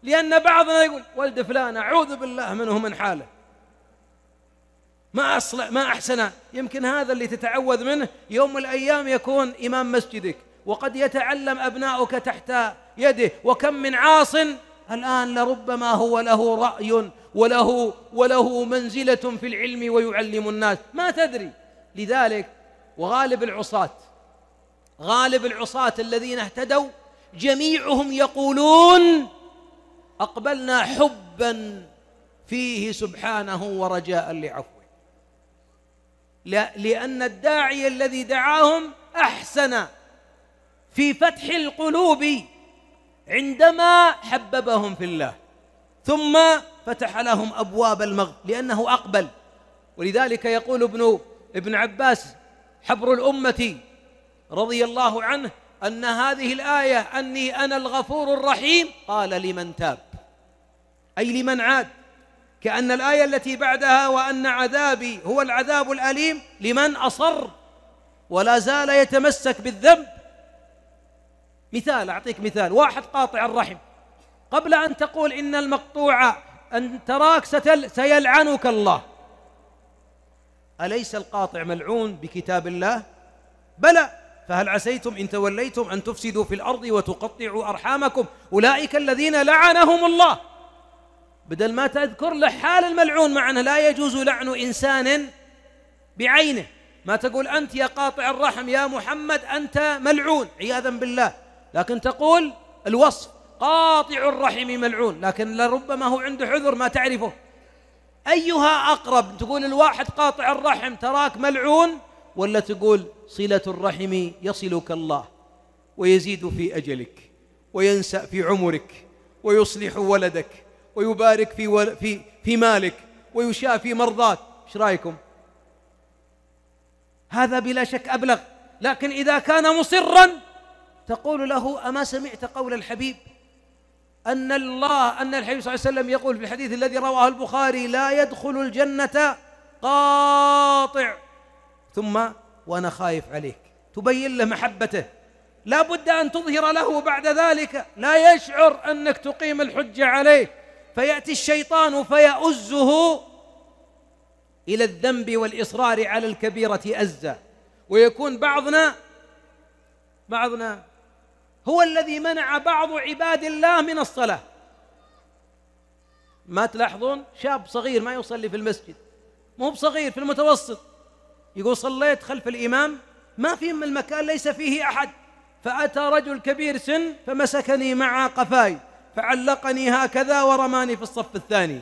S1: لأن بعضنا يقول ولد فلان أعوذ بالله منه من حاله ما أصلح ما أحسن يمكن هذا اللي تتعوذ منه يوم من الأيام يكون إمام مسجدك وقد يتعلم أبناؤك تحت يده وكم من عاصٍ الآن لربما هو له رأي وله وله منزلة في العلم ويعلم الناس ما تدري لذلك وغالب العصاة غالب العصاة الذين اهتدوا جميعهم يقولون أقبلنا حبا فيه سبحانه ورجاء لعفوه لأن الداعي الذي دعاهم أحسن في فتح القلوب عندما حببهم في الله ثم فتح لهم أبواب المغفرة لأنه أقبل ولذلك يقول ابن ابن عباس حبر الأمة رضي الله عنه أن هذه الآية أني أنا الغفور الرحيم قال لمن تاب أي لمن عاد كأن الآية التي بعدها وأن عذابي هو العذاب الأليم لمن أصر ولا زال يتمسك بالذنب مثال أعطيك مثال واحد قاطع الرحم قبل أن تقول إن المقطوع أن تراك ستل سيلعنك الله أليس القاطع ملعون بكتاب الله بلى فهل عسيتم إن توليتم أن تفسدوا في الأرض وتقطعوا أرحامكم أولئك الذين لعنهم الله بدل ما تذكر له حال الملعون مع أنه لا يجوز لعن إنسان بعينه ما تقول أنت يا قاطع الرحم يا محمد أنت ملعون عياذا بالله لكن تقول الوصف قاطع الرحم ملعون لكن لربما هو عنده عذر ما تعرفه أيها أقرب تقول الواحد قاطع الرحم تراك ملعون ولا تقول صلة الرحم يصلك الله ويزيد في أجلك وينسأ في عمرك ويصلح ولدك ويبارك في في في مالك ويشافي مرضاك ايش رايكم هذا بلا شك ابلغ لكن اذا كان مصرا تقول له اما سمعت قول الحبيب ان الله ان الحبيب صلى الله عليه وسلم يقول في الحديث الذي رواه البخاري لا يدخل الجنه قاطع ثم وانا خايف عليك تبين له محبته لا بد ان تظهر له بعد ذلك لا يشعر انك تقيم الحجه عليه فيأتي الشيطان فيؤزه إلى الذنب والإصرار على الكبيرة أزة ويكون بعضنا بعضنا هو الذي منع بعض عباد الله من الصلاة ما تلاحظون شاب صغير ما يصلي في المسجد مو بصغير في المتوسط يقول صليت خلف الإمام ما في المكان ليس فيه أحد فأتى رجل كبير سن فمسكني مع قفاي فعلقني هكذا ورماني في الصف الثاني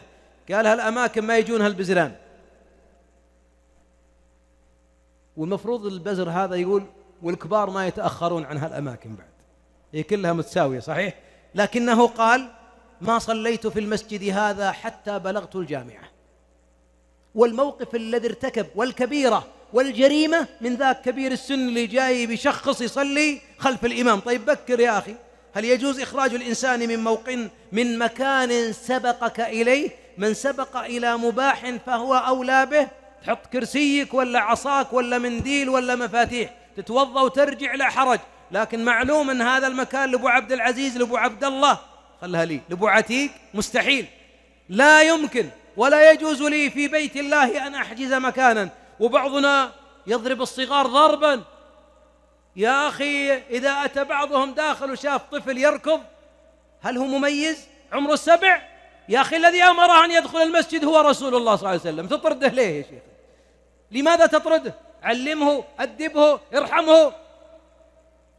S1: قال هالأماكن ما يجونها البزران والمفروض البزر هذا يقول والكبار ما يتأخرون عن هالأماكن بعد هي كلها متساوية صحيح لكنه قال ما صليت في المسجد هذا حتى بلغت الجامعة والموقف الذي ارتكب والكبيرة والجريمة من ذاك كبير السن اللي جاي بيشخص يصلي خلف الإمام طيب بكر يا أخي هل يجوز إخراج الإنسان من موقع من مكان سبقك إليه من سبق إلى مباح فهو أولى به تحط كرسيك ولا عصاك ولا منديل ولا مفاتيح تتوضأ وترجع لا حرج لكن معلوم أن هذا المكان لأبو عبد العزيز لأبو عبد الله خلها لي لأبو عتيق مستحيل لا يمكن ولا يجوز لي في بيت الله أن أحجز مكانا وبعضنا يضرب الصغار ضربا يا أخي إذا أتى بعضهم داخل وشاف طفل يركض هل هو مميز عمره السبع يا أخي الذي أمره أن يدخل المسجد هو رسول الله صلى الله عليه وسلم تطرده ليه يا شيخ لماذا تطرده علمه أدبه ارحمه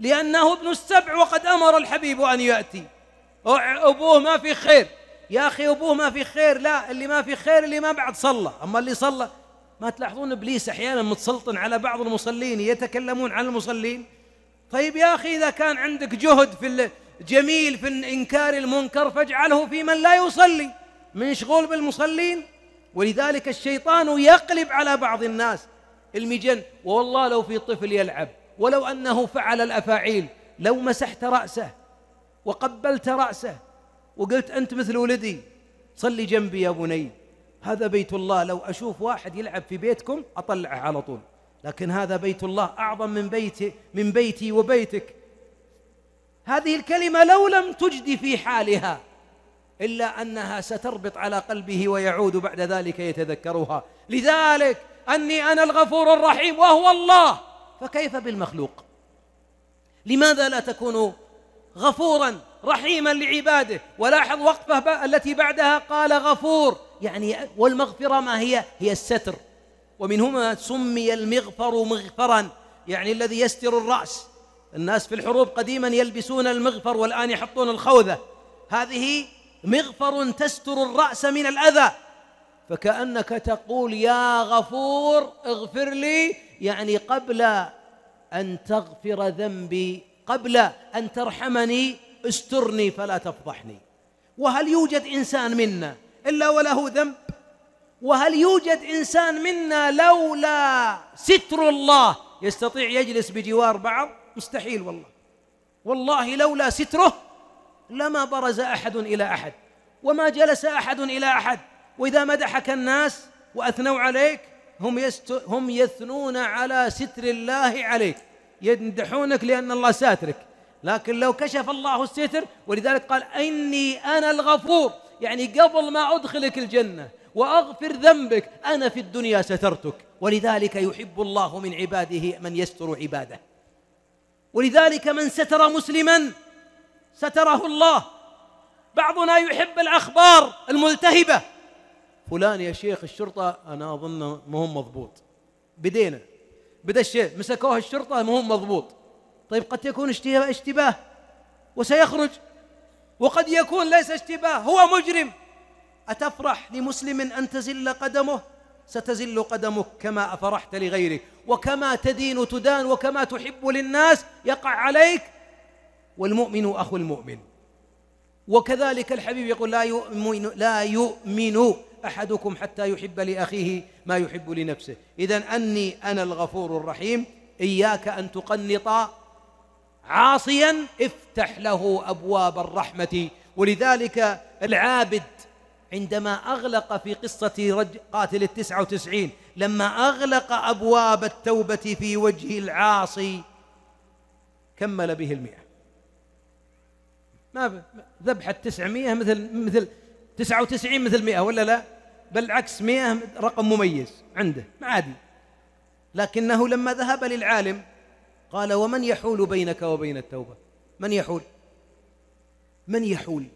S1: لأنه ابن السبع وقد أمر الحبيب أن يأتي أبوه ما في خير يا أخي أبوه ما في خير لا اللي ما في خير اللي ما بعد صلى أما اللي صلى ما تلاحظون ابليس احيانا متسلطن على بعض المصلين يتكلمون عن المصلين طيب يا اخي اذا كان عندك جهد في جميل في انكار المنكر فاجعله في من لا يصلي من شغول بالمصلين ولذلك الشيطان يقلب على بعض الناس المجن والله لو في طفل يلعب ولو انه فعل الافاعيل لو مسحت راسه وقبلت راسه وقلت انت مثل ولدي صلي جنبي يا بني هذا بيت الله لو أشوف واحد يلعب في بيتكم أطلعه على طول لكن هذا بيت الله أعظم من بيتي من بيتي وبيتك هذه الكلمة لو لم تجدي في حالها إلا أنها ستربط على قلبه ويعود بعد ذلك يتذكرها لذلك أني أنا الغفور الرحيم وهو الله فكيف بالمخلوق لماذا لا تكون غفورا رحيما لعباده ولاحظ وقفه التي بعدها قال غفور يعني والمغفرة ما هي هي الستر ومنهما سمي المغفر مغفرا يعني الذي يستر الرأس الناس في الحروب قديما يلبسون المغفر والآن يحطون الخوذة هذه مغفر تستر الرأس من الأذى فكأنك تقول يا غفور اغفر لي يعني قبل أن تغفر ذنبي قبل أن ترحمني استرني فلا تفضحني وهل يوجد إنسان منا إلا وله ذنب وهل يوجد إنسان منا لولا ستر الله يستطيع يجلس بجوار بعض مستحيل والله والله لولا ستره لما برز أحد إلى أحد وما جلس أحد إلى أحد وإذا مدحك الناس وأثنوا عليك هم يست... هم يثنون على ستر الله عليك يمدحونك لأن الله ساترك لكن لو كشف الله الستر ولذلك قال إني أنا الغفور يعني قبل ما أدخلك الجنة وأغفر ذنبك أنا في الدنيا سترتك ولذلك يحب الله من عباده من يستر عباده ولذلك من ستر مسلما ستره الله بعضنا يحب الأخبار الملتهبة فلان يا شيخ الشرطة أنا أظن مهم مضبوط بدينا بدأ الشيخ مسكوه الشرطة مهم مضبوط طيب قد يكون اشتباه وسيخرج وقد يكون ليس اشتباه هو مجرم أتفرح لمسلم أن تزل قدمه ستزل قدمك كما أفرحت لغيرك وكما تدين تدان وكما تحب للناس يقع عليك والمؤمن أخو المؤمن وكذلك الحبيب يقول لا يؤمن, لا يؤمن أحدكم حتى يحب لأخيه ما يحب لنفسه إذا أني أنا الغفور الرحيم إياك أن تقنط عاصيا افتح له ابواب الرحمه ولذلك العابد عندما أغلق في قصة قاتل التسعة وتسعين لما أغلق أبواب التوبة في وجه العاصي كمل به المئة ما ذبح التسعمية مثل مثل تسعة وتسعين مثل مئة ولا لا بل عكس مئة رقم مميز عنده عادي لكنه لما ذهب للعالم قال ومن يحول بينك وبين التوبة من يحول من يحول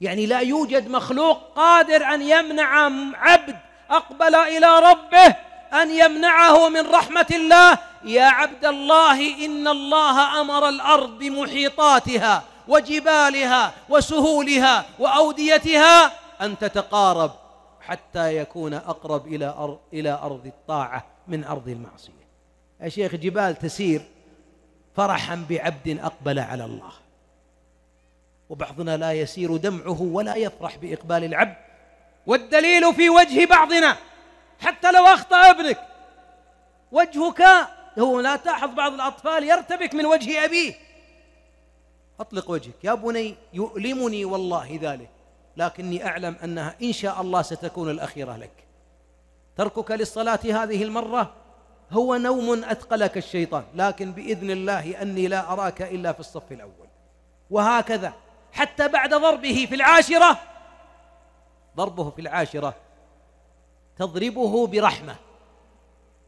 S1: يعني لا يوجد مخلوق قادر أن يمنع عبد أقبل إلى ربه أن يمنعه من رحمة الله يا عبد الله إن الله أمر الأرض بمحيطاتها وجبالها وسهولها وأوديتها أن تتقارب حتى يكون أقرب إلى أرض, إلى أرض الطاعة من أرض المعصية يا شيخ جبال تسير فرحا بعبد أقبل على الله وبعضنا لا يسير دمعه ولا يفرح بإقبال العبد والدليل في وجه بعضنا حتى لو أخطأ ابنك وجهك هو لا تلاحظ بعض الأطفال يرتبك من وجه أبيه أطلق وجهك يا بني يؤلمني والله ذلك لكني أعلم أنها إن شاء الله ستكون الأخيرة لك تركك للصلاة هذه المرة هو نوم أثقلك الشيطان لكن بإذن الله أني لا أراك إلا في الصف الأول وهكذا حتى بعد ضربه في العاشرة ضربه في العاشرة تضربه برحمة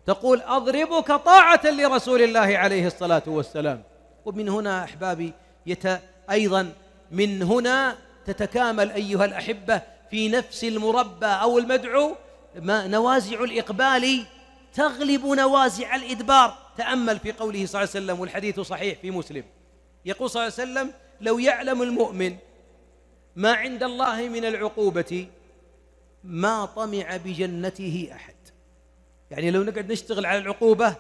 S1: تقول أضربك طاعة لرسول الله عليه الصلاة والسلام ومن هنا أحبابي يت أيضا من هنا تتكامل أيها الأحبة في نفس المربى أو المدعو ما نوازع الإقبال تغلب نوازع الإدبار تأمل في قوله صلى الله عليه وسلم والحديث صحيح في مسلم يقول صلى الله عليه وسلم لو يعلم المؤمن ما عند الله من العقوبة ما طمع بجنته أحد يعني لو نقعد نشتغل على العقوبة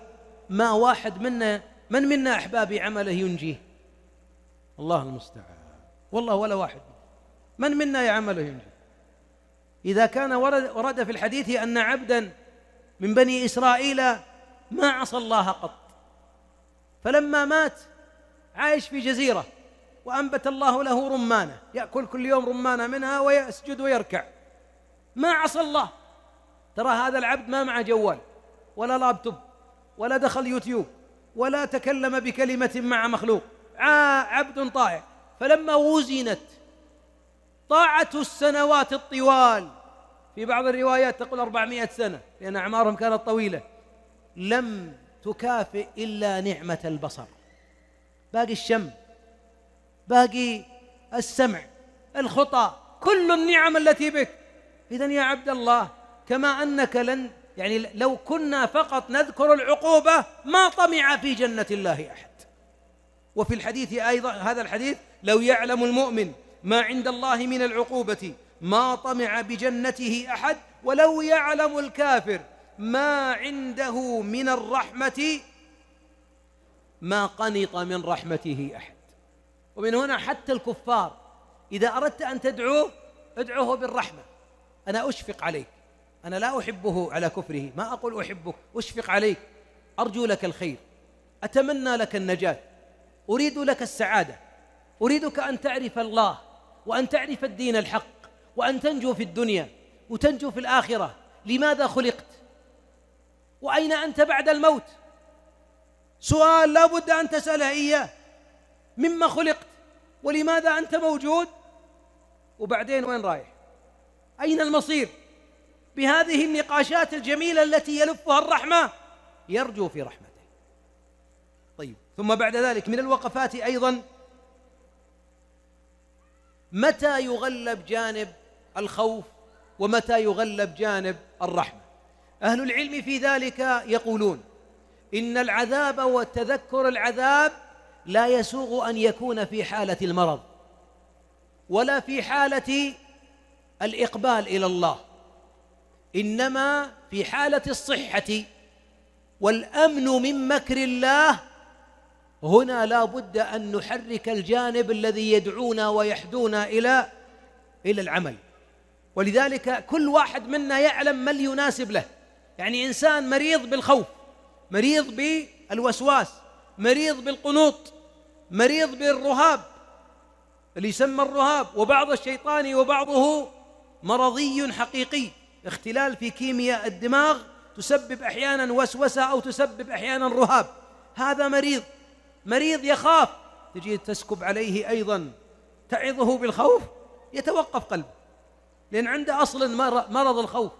S1: ما واحد منا من منا أحبابي عمله ينجيه الله المستعان والله ولا واحد من منا يعمله ينجيه إذا كان ورد في الحديث أن عبدا من بني إسرائيل ما عصى الله قط فلما مات عايش في جزيرة وأنبت الله له رمانة يأكل كل يوم رمانة منها ويسجد ويركع ما عصى الله ترى هذا العبد ما معه جوال ولا لابتوب ولا دخل يوتيوب ولا تكلم بكلمة مع مخلوق عبد طائع فلما وزنت طاعة السنوات الطوال في بعض الروايات تقول أربعمائة سنة لأن أعمارهم كانت طويلة لم تكافئ إلا نعمة البصر باقي الشم باقي السمع الخطى كل النعم التي بك إذا يا عبد الله كما أنك لن يعني لو كنا فقط نذكر العقوبة ما طمع في جنة الله أحد وفي الحديث أيضا هذا الحديث لو يعلم المؤمن ما عند الله من العقوبة ما طمع بجنته أحد ولو يعلم الكافر ما عنده من الرحمة ما قنط من رحمته أحد ومن هنا حتى الكفار إذا أردت أن تدعوه ادعوه بالرحمة أنا أشفق عليك أنا لا أحبه على كفره ما أقول أحبك أشفق عليك أرجو لك الخير أتمنى لك النجاة أريد لك السعادة أريدك أن تعرف الله وأن تعرف الدين الحق وأن تنجو في الدنيا وتنجو في الآخرة لماذا خلقت وأين أنت بعد الموت سؤال لا بد أن تسأله إياه مما خلقت ولماذا أنت موجود وبعدين وين رايح أين المصير بهذه النقاشات الجميلة التي يلفها الرحمة يرجو في رحمته طيب ثم بعد ذلك من الوقفات أيضا متى يغلب جانب الخوف ومتى يغلب جانب الرحمة أهل العلم في ذلك يقولون إن العذاب وتذكر العذاب لا يسوغ أن يكون في حالة المرض ولا في حالة الإقبال إلى الله إنما في حالة الصحة والأمن من مكر الله هنا لا بد أن نحرك الجانب الذي يدعونا ويحدونا إلى إلى العمل ولذلك كل واحد منا يعلم ما يناسب له يعني انسان مريض بالخوف مريض بالوسواس مريض بالقنوط مريض بالرهاب اللي يسمى الرهاب وبعض الشيطاني وبعضه مرضي حقيقي اختلال في كيمياء الدماغ تسبب احيانا وسوسه او تسبب احيانا رهاب هذا مريض مريض يخاف تجي تسكب عليه ايضا تعظه بالخوف يتوقف قلبه لأن عنده أصل مرض الخوف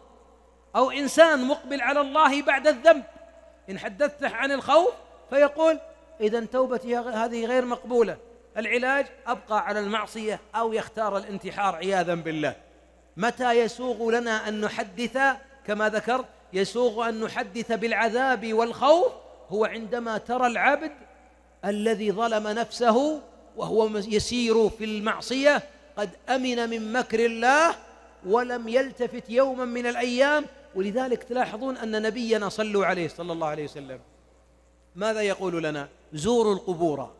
S1: أو إنسان مقبل على الله بعد الذنب إن حدثته عن الخوف فيقول إذا توبتي هذه غير مقبولة العلاج أبقى على المعصية أو يختار الانتحار عياذا بالله متى يسوغ لنا أن نحدث كما ذكرت يسوغ أن نحدث بالعذاب والخوف هو عندما ترى العبد الذي ظلم نفسه وهو يسير في المعصية قد أمن من مكر الله ولم يلتفت يوما من الأيام ولذلك تلاحظون أن نبينا صلوا عليه صلى الله عليه وسلم ماذا يقول لنا زوروا القبور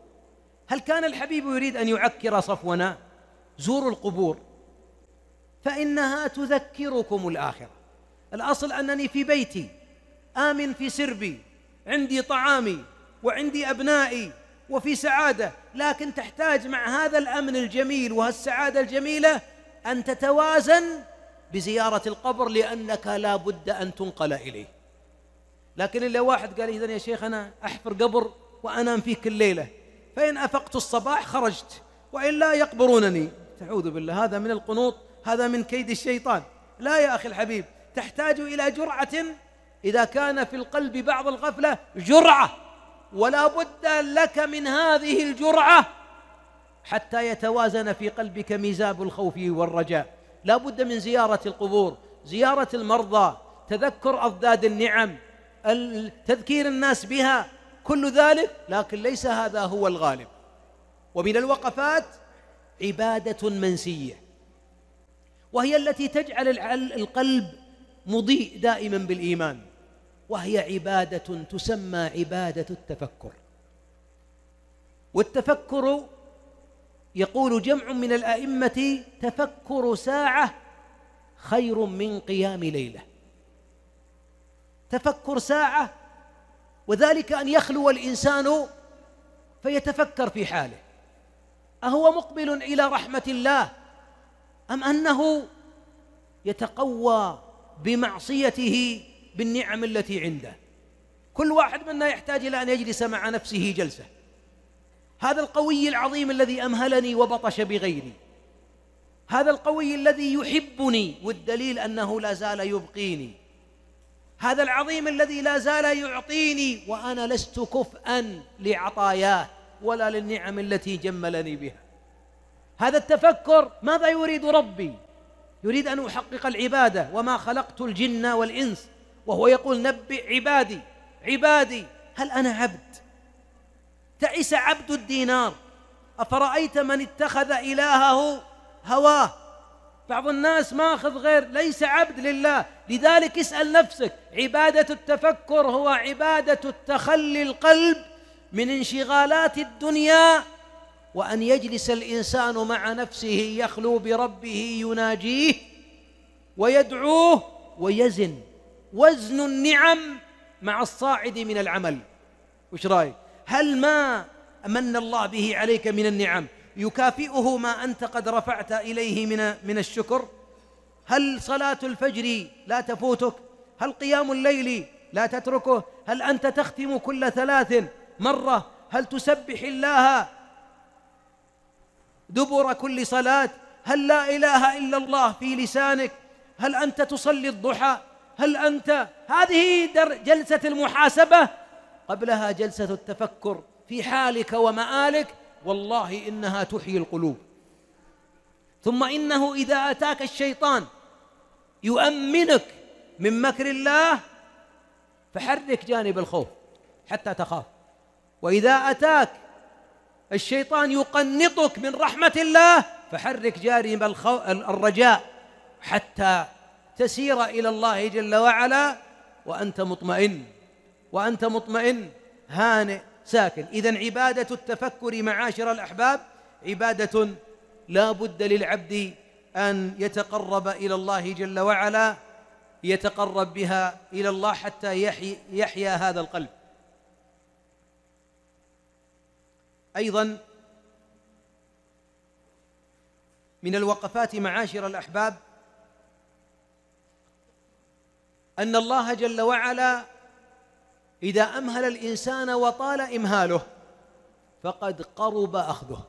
S1: هل كان الحبيب يريد أن يعكر صفونا زوروا القبور فإنها تذكركم الآخرة الأصل أنني في بيتي آمن في سربي عندي طعامي وعندي أبنائي وفي سعادة لكن تحتاج مع هذا الأمن الجميل وهالسعادة الجميلة أن تتوازن بزيارة القبر لأنك لا بد أن تنقل إليه لكن إلا واحد قال إذا يا شيخ أنا أحفر قبر وأنام فيه كل ليلة فإن أفقت الصباح خرجت وإلا يقبرونني تعوذ بالله هذا من القنوط هذا من كيد الشيطان لا يا أخي الحبيب تحتاج إلى جرعة إذا كان في القلب بعض الغفلة جرعة ولا بد لك من هذه الجرعة حتى يتوازن في قلبك ميزاب الخوف والرجاء لا بد من زيارة القبور زيارة المرضى تذكر أضداد النعم تذكير الناس بها كل ذلك لكن ليس هذا هو الغالب ومن الوقفات عبادة منسية وهي التي تجعل القلب مضيء دائما بالإيمان وهي عبادة تسمى عبادة التفكر والتفكر يقول جمع من الأئمة تفكر ساعة خير من قيام ليلة تفكر ساعة وذلك أن يخلو الإنسان فيتفكر في حاله أهو مقبل إلى رحمة الله أم أنه يتقوى بمعصيته بالنعم التي عنده كل واحد منا يحتاج إلى أن يجلس مع نفسه جلسة هذا القوي العظيم الذي أمهلني وبطش بغيري هذا القوي الذي يحبني والدليل أنه لا زال يبقيني هذا العظيم الذي لا زال يعطيني وأنا لست كفءا لعطاياه ولا للنعم التي جملني بها هذا التفكر ماذا يريد ربي يريد أن أحقق العبادة وما خلقت الجن والإنس وهو يقول نبئ عبادي عبادي هل أنا عبد تعس عبد الدينار أفرأيت من اتخذ إلهه هواه بعض الناس ماخذ غير ليس عبد لله لذلك اسأل نفسك عبادة التفكر هو عبادة التخلي القلب من انشغالات الدنيا وأن يجلس الإنسان مع نفسه يخلو بربه يناجيه ويدعوه ويزن وزن النعم مع الصاعد من العمل وش رايك هل ما من الله به عليك من النعم يكافئه ما أنت قد رفعت إليه من من الشكر هل صلاة الفجر لا تفوتك هل قيام الليل لا تتركه هل أنت تختم كل ثلاث مرة هل تسبح الله دبر كل صلاة هل لا إله إلا الله في لسانك هل أنت تصلي الضحى هل أنت هذه جلسة المحاسبة قبلها جلسة التفكر في حالك ومآلك والله إنها تحيي القلوب ثم إنه إذا أتاك الشيطان يؤمنك من مكر الله فحرك جانب الخوف حتى تخاف وإذا أتاك الشيطان يقنطك من رحمة الله فحرك جانب الرجاء حتى تسير إلى الله جل وعلا وأنت مطمئن وأنت مطمئن هانئ ساكن إذا عبادة التفكر معاشر الأحباب عبادة لا بد للعبد أن يتقرب إلى الله جل وعلا يتقرب بها إلى الله حتى يحيي, يحيا هذا القلب أيضا من الوقفات معاشر الأحباب أن الله جل وعلا إذا أمهل الإنسان وطال إمهاله فقد قرب أخذه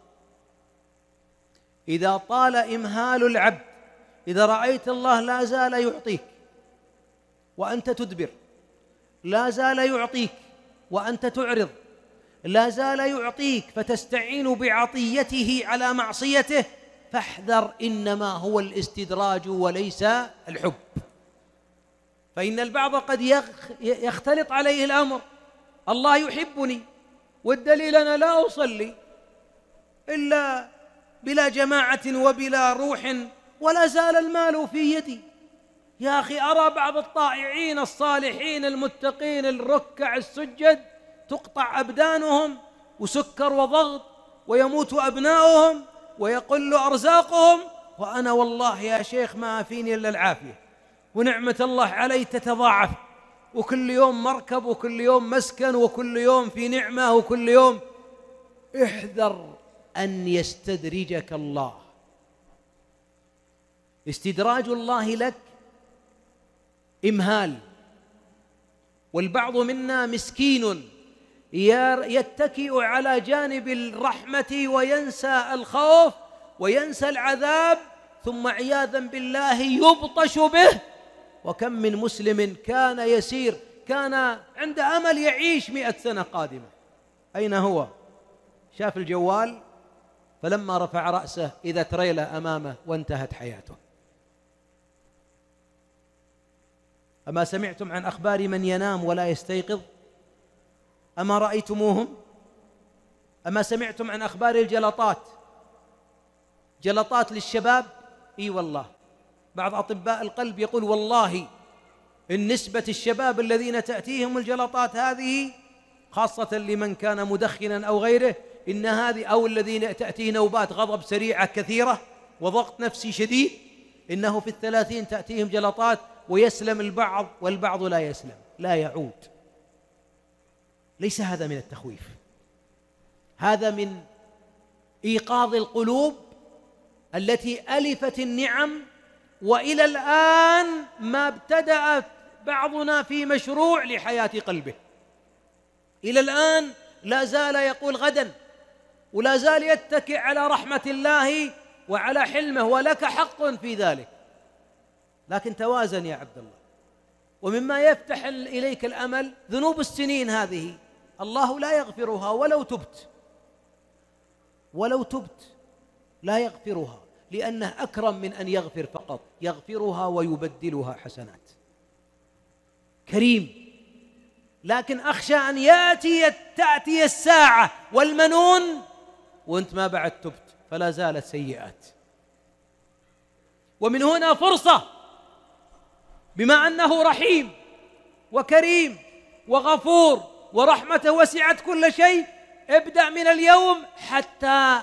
S1: إذا طال إمهال العبد إذا رأيت الله لا زال يعطيك وأنت تدبر لا زال يعطيك وأنت تعرض لا زال يعطيك فتستعين بعطيته على معصيته فاحذر إنما هو الاستدراج وليس الحب فإن البعض قد يختلط عليه الأمر الله يحبني والدليل أنا لا أصلي إلا بلا جماعة وبلا روح ولا زال المال في يدي يا أخي أرى بعض الطائعين الصالحين المتقين الركع السجد تقطع أبدانهم وسكر وضغط ويموت أبناؤهم ويقل أرزاقهم وأنا والله يا شيخ ما فيني إلا العافية ونعمة الله علي تتضاعف وكل يوم مركب وكل يوم مسكن وكل يوم في نعمة وكل يوم احذر أن يستدرجك الله استدراج الله لك إمهال والبعض منا مسكين يتكئ على جانب الرحمة وينسى الخوف وينسى العذاب ثم عياذا بالله يبطش به وكم من مسلم كان يسير كان عند أمل يعيش مئة سنة قادمة أين هو؟ شاف الجوال فلما رفع رأسه إذا تريلة أمامه وانتهت حياته أما سمعتم عن أخبار من ينام ولا يستيقظ أما رأيتموهم أما سمعتم عن أخبار الجلطات جلطات للشباب إي والله بعض أطباء القلب يقول والله إن نسبة الشباب الذين تأتيهم الجلطات هذه خاصة لمن كان مدخنا أو غيره إن هذه أو الذين تأتيه نوبات غضب سريعة كثيرة وضغط نفسي شديد إنه في الثلاثين تأتيهم جلطات ويسلم البعض والبعض لا يسلم لا يعود ليس هذا من التخويف هذا من إيقاظ القلوب التي ألفت النعم والى الان ما ابتدا بعضنا في مشروع لحياه قلبه الى الان لا زال يقول غدا ولا زال يتكئ على رحمه الله وعلى حلمه ولك حق في ذلك لكن توازن يا عبد الله ومما يفتح اليك الامل ذنوب السنين هذه الله لا يغفرها ولو تبت ولو تبت لا يغفرها لأنه أكرم من أن يغفر فقط يغفرها ويبدلها حسنات كريم لكن أخشى أن يأتي تأتي الساعة والمنون وأنت ما بعد تبت فلا زالت سيئات ومن هنا فرصة بما أنه رحيم وكريم وغفور ورحمته وسعت كل شيء ابدأ من اليوم حتى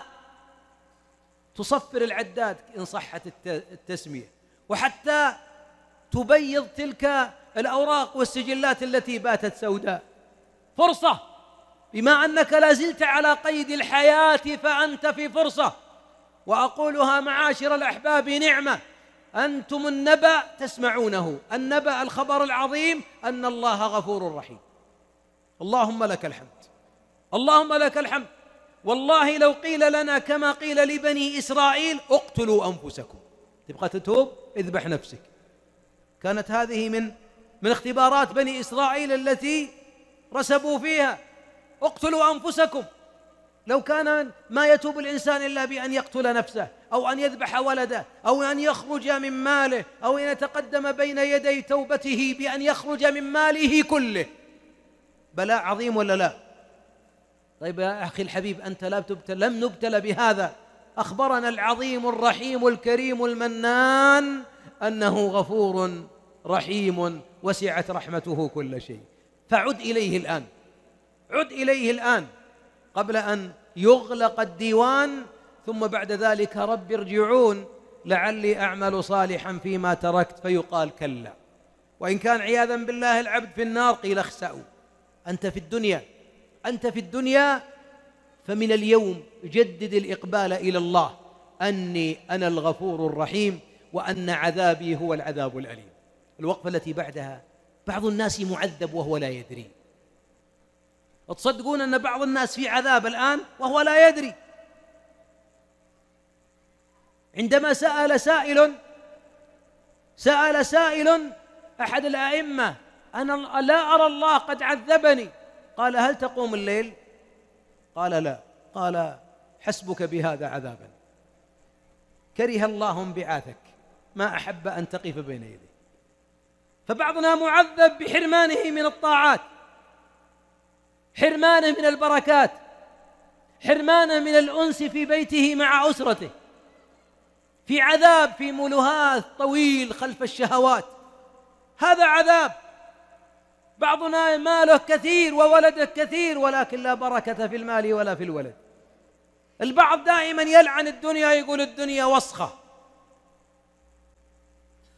S1: تصفر العداد إن صحت التسمية وحتى تبيض تلك الأوراق والسجلات التي باتت سوداء فرصة بما أنك لا زلت على قيد الحياة فأنت في فرصة وأقولها معاشر الأحباب نعمة أنتم النبأ تسمعونه النبأ الخبر العظيم أن الله غفور رحيم اللهم لك الحمد اللهم لك الحمد والله لو قيل لنا كما قيل لبني إسرائيل اقتلوا أنفسكم تبغى تتوب اذبح نفسك كانت هذه من من اختبارات بني إسرائيل التي رسبوا فيها اقتلوا أنفسكم لو كان ما يتوب الإنسان إلا بأن يقتل نفسه أو أن يذبح ولده أو أن يخرج من ماله أو أن يتقدم بين يدي توبته بأن يخرج من ماله كله بلاء عظيم ولا لا؟ طيب يا أخي الحبيب أنت لا تبتل لم نبتل بهذا أخبرنا العظيم الرحيم الكريم المنان أنه غفور رحيم وسعت رحمته كل شيء فعد إليه الآن عد إليه الآن قبل أن يغلق الديوان ثم بعد ذلك رب ارجعون لعلي أعمل صالحا فيما تركت فيقال كلا وإن كان عياذا بالله العبد في النار قيل اخسأوا أنت في الدنيا أنت في الدنيا فمن اليوم جدد الإقبال إلى الله أني أنا الغفور الرحيم وأن عذابي هو العذاب الأليم الوقفة التي بعدها بعض الناس معذب وهو لا يدري تصدقون أن بعض الناس في عذاب الآن وهو لا يدري عندما سأل سائل سأل سائل أحد الأئمة أنا لا أرى الله قد عذبني قال هل تقوم الليل قال لا قال حسبك بهذا عذابا كره الله انبعاثك ما احب ان تقف بين يديه فبعضنا معذب بحرمانه من الطاعات حرمانه من البركات حرمانه من الانس في بيته مع اسرته في عذاب في ملهاث طويل خلف الشهوات هذا عذاب بعضنا ماله كثير وولده كثير ولكن لا بركة في المال ولا في الولد البعض دائما يلعن الدنيا يقول الدنيا وسخة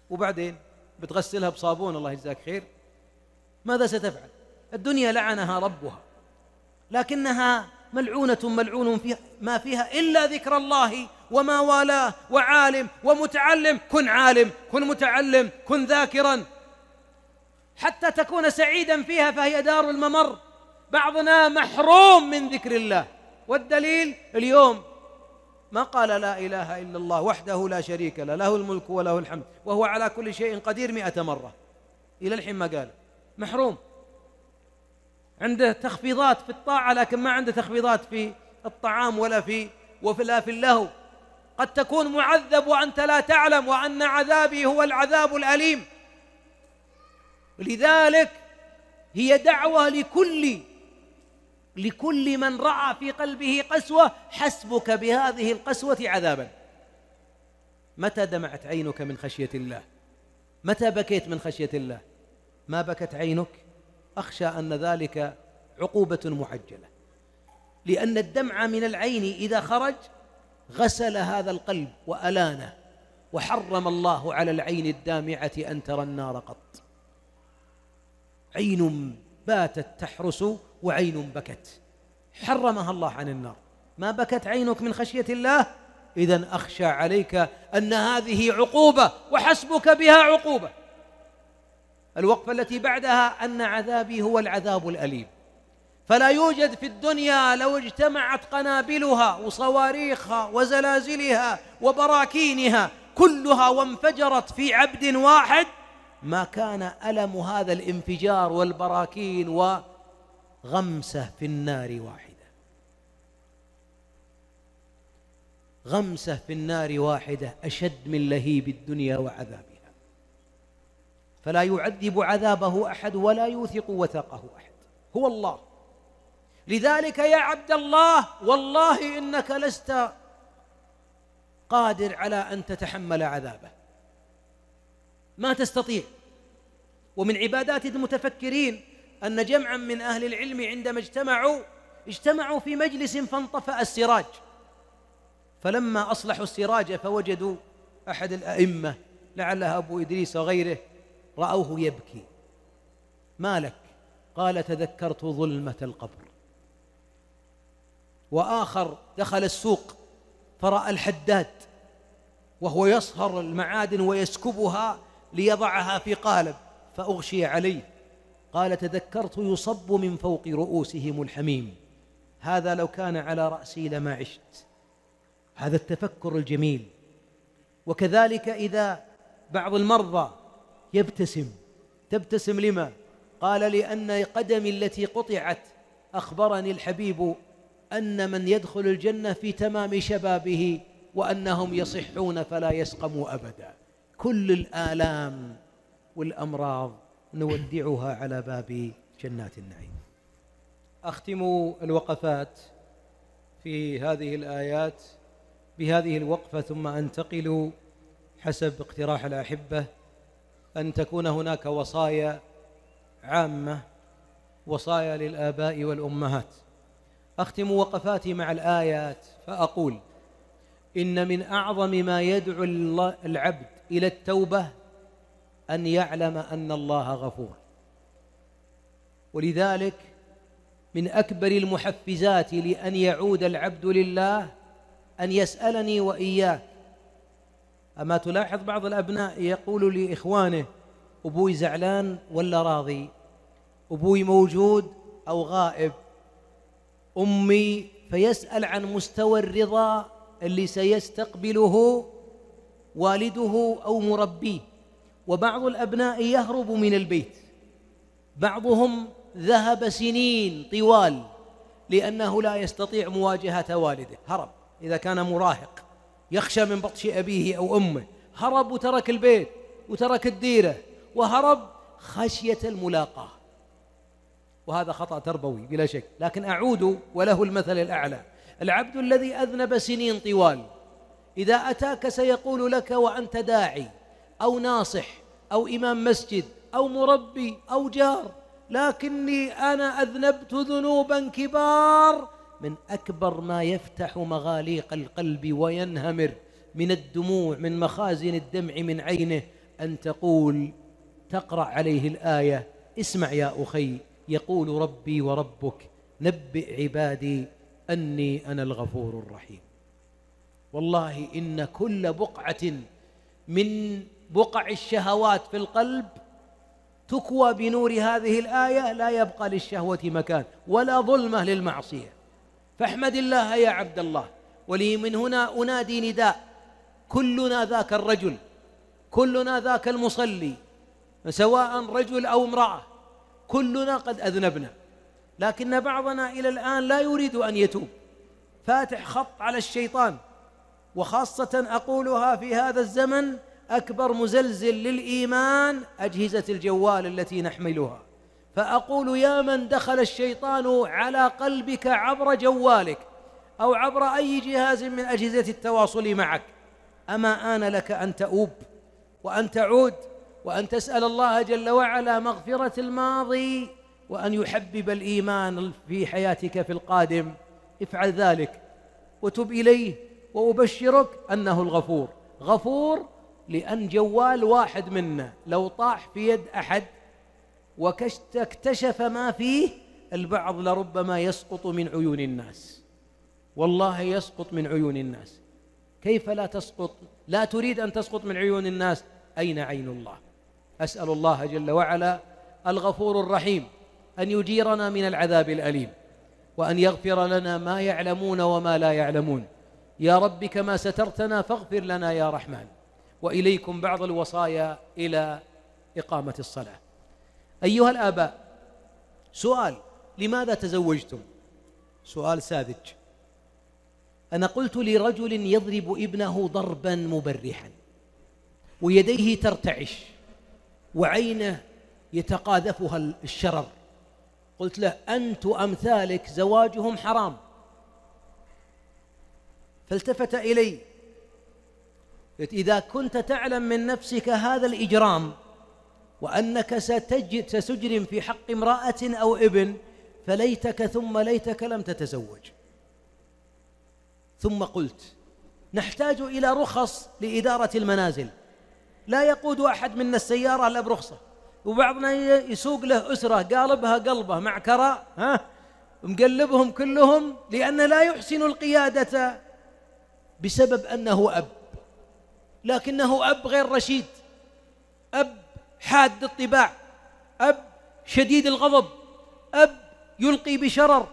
S1: وبعدين بتغسلها بصابون الله يجزاك خير ماذا ستفعل الدنيا لعنها ربها لكنها ملعونة ملعون فيها ما فيها إلا ذكر الله وما والاه وعالم ومتعلم كن عالم كن متعلم كن ذاكرا حتى تكون سعيدا فيها فهي دار الممر بعضنا محروم من ذكر الله والدليل اليوم ما قال لا إله إلا الله وحده لا شريك له له الملك وله الحمد وهو على كل شيء قدير مئة مرة إلى الحين ما قال محروم عنده تخفيضات في الطاعة لكن ما عنده تخفيضات في الطعام ولا في وفلا في اللهو قد تكون معذب وأنت لا تعلم وأن عذابي هو العذاب الأليم لذلك هي دعوة لكل لكل من رأى في قلبه قسوة حسبك بهذه القسوة عذابا متى دمعت عينك من خشية الله متى بكيت من خشية الله ما بكت عينك أخشى أن ذلك عقوبة معجلة لأن الدمع من العين إذا خرج غسل هذا القلب وألانه وحرم الله على العين الدامعة أن ترى النار قط عين باتت تحرس وعين بكت حرمها الله عن النار ما بكت عينك من خشية الله إذا أخشى عليك أن هذه عقوبة وحسبك بها عقوبة الوقفة التي بعدها أن عذابي هو العذاب الأليم فلا يوجد في الدنيا لو اجتمعت قنابلها وصواريخها وزلازلها وبراكينها كلها وانفجرت في عبد واحد ما كان ألم هذا الانفجار والبراكين وغمسة في النار واحدة غمسة في النار واحدة أشد من لهيب الدنيا وعذابها فلا يعذب عذابه أحد ولا يوثق وثقه أحد هو الله لذلك يا عبد الله والله إنك لست قادر على أن تتحمل عذابه ما تستطيع ومن عبادات المتفكرين أن جمعا من أهل العلم عندما اجتمعوا اجتمعوا في مجلس فانطفأ السراج فلما أصلحوا السراج فوجدوا أحد الأئمة لعلها أبو إدريس وغيره رأوه يبكي ما لك قال تذكرت ظلمة القبر وآخر دخل السوق فرأى الحداد وهو يصهر المعادن ويسكبها ليضعها في قالب فأغشي عليه قال تذكرت يصب من فوق رؤوسهم الحميم هذا لو كان على رأسي لما عشت هذا التفكر الجميل وكذلك إذا بعض المرضى يبتسم تبتسم لما قال لأن قدمي التي قطعت أخبرني الحبيب أن من يدخل الجنة في تمام شبابه وأنهم يصحون فلا يسقموا أبداً كل الآلام والأمراض نودعها على باب جنات النعيم أختم الوقفات في هذه الآيات بهذه الوقفة ثم أنتقل حسب اقتراح الأحبة أن تكون هناك وصايا عامة وصايا للآباء والأمهات أختم وقفاتي مع الآيات فأقول إن من أعظم ما يدعو العبد إلى التوبة أن يعلم أن الله غفور ولذلك من أكبر المحفزات لأن يعود العبد لله أن يسألني وإياك أما تلاحظ بعض الأبناء يقول لإخوانه أبوي زعلان ولا راضي أبوي موجود أو غائب أمي فيسأل عن مستوى الرضا اللي سيستقبله والده أو مربيه وبعض الأبناء يهرب من البيت بعضهم ذهب سنين طوال لأنه لا يستطيع مواجهة والده هرب إذا كان مراهق يخشى من بطش أبيه أو أمه هرب وترك البيت وترك الديرة وهرب خشية الملاقاة وهذا خطأ تربوي بلا شك لكن أعود وله المثل الأعلى العبد الذي أذنب سنين طوال إذا أتاك سيقول لك وأنت داعي أو ناصح أو إمام مسجد أو مربي أو جار لكني أنا أذنبت ذنوبا كبار من أكبر ما يفتح مغاليق القلب وينهمر من الدموع من مخازن الدمع من عينه أن تقول تقرأ عليه الآية اسمع يا أخي يقول ربي وربك نبئ عبادي أني أنا الغفور الرحيم والله إن كل بقعة من بقع الشهوات في القلب تكوى بنور هذه الآية لا يبقى للشهوة مكان ولا ظلمة للمعصية فاحمد الله يا عبد الله ولي من هنا أنادي نداء كلنا ذاك الرجل كلنا ذاك المصلي سواء رجل أو امرأة كلنا قد أذنبنا لكن بعضنا إلى الآن لا يريد أن يتوب فاتح خط على الشيطان وخاصة أقولها في هذا الزمن أكبر مزلزل للإيمان أجهزة الجوال التي نحملها فأقول يا من دخل الشيطان على قلبك عبر جوالك أو عبر أي جهاز من أجهزة التواصل معك أما آن لك أن تؤوب وأن تعود وأن تسأل الله جل وعلا مغفرة الماضي وأن يحبب الإيمان في حياتك في القادم افعل ذلك وتب إليه وأبشرك أنه الغفور غفور لأن جوال واحد منا لو طاح في يد أحد واكتشف ما فيه البعض لربما يسقط من عيون الناس والله يسقط من عيون الناس كيف لا تسقط لا تريد أن تسقط من عيون الناس أين عين الله أسأل الله جل وعلا الغفور الرحيم أن يجيرنا من العذاب الأليم وأن يغفر لنا ما يعلمون وما لا يعلمون يا رب كما سترتنا فاغفر لنا يا رحمن واليكم بعض الوصايا الى اقامه الصلاه ايها الاباء سؤال لماذا تزوجتم سؤال ساذج انا قلت لرجل يضرب ابنه ضربا مبرحا ويديه ترتعش وعينه يتقاذفها الشرر قلت له انت امثالك زواجهم حرام فالتفت إلي إذا كنت تعلم من نفسك هذا الإجرام وأنك ستجد ستجرم في حق امرأة أو ابن فليتك ثم ليتك لم تتزوج ثم قلت نحتاج إلى رخص لإدارة المنازل لا يقود أحد منا السيارة إلا برخصة وبعضنا يسوق له أسرة قالبها قلبه كراء ها مقلبهم كلهم لان لا يحسن القيادة بسبب أنه أب لكنه أب غير رشيد أب حاد الطباع أب شديد الغضب أب يلقي بشرر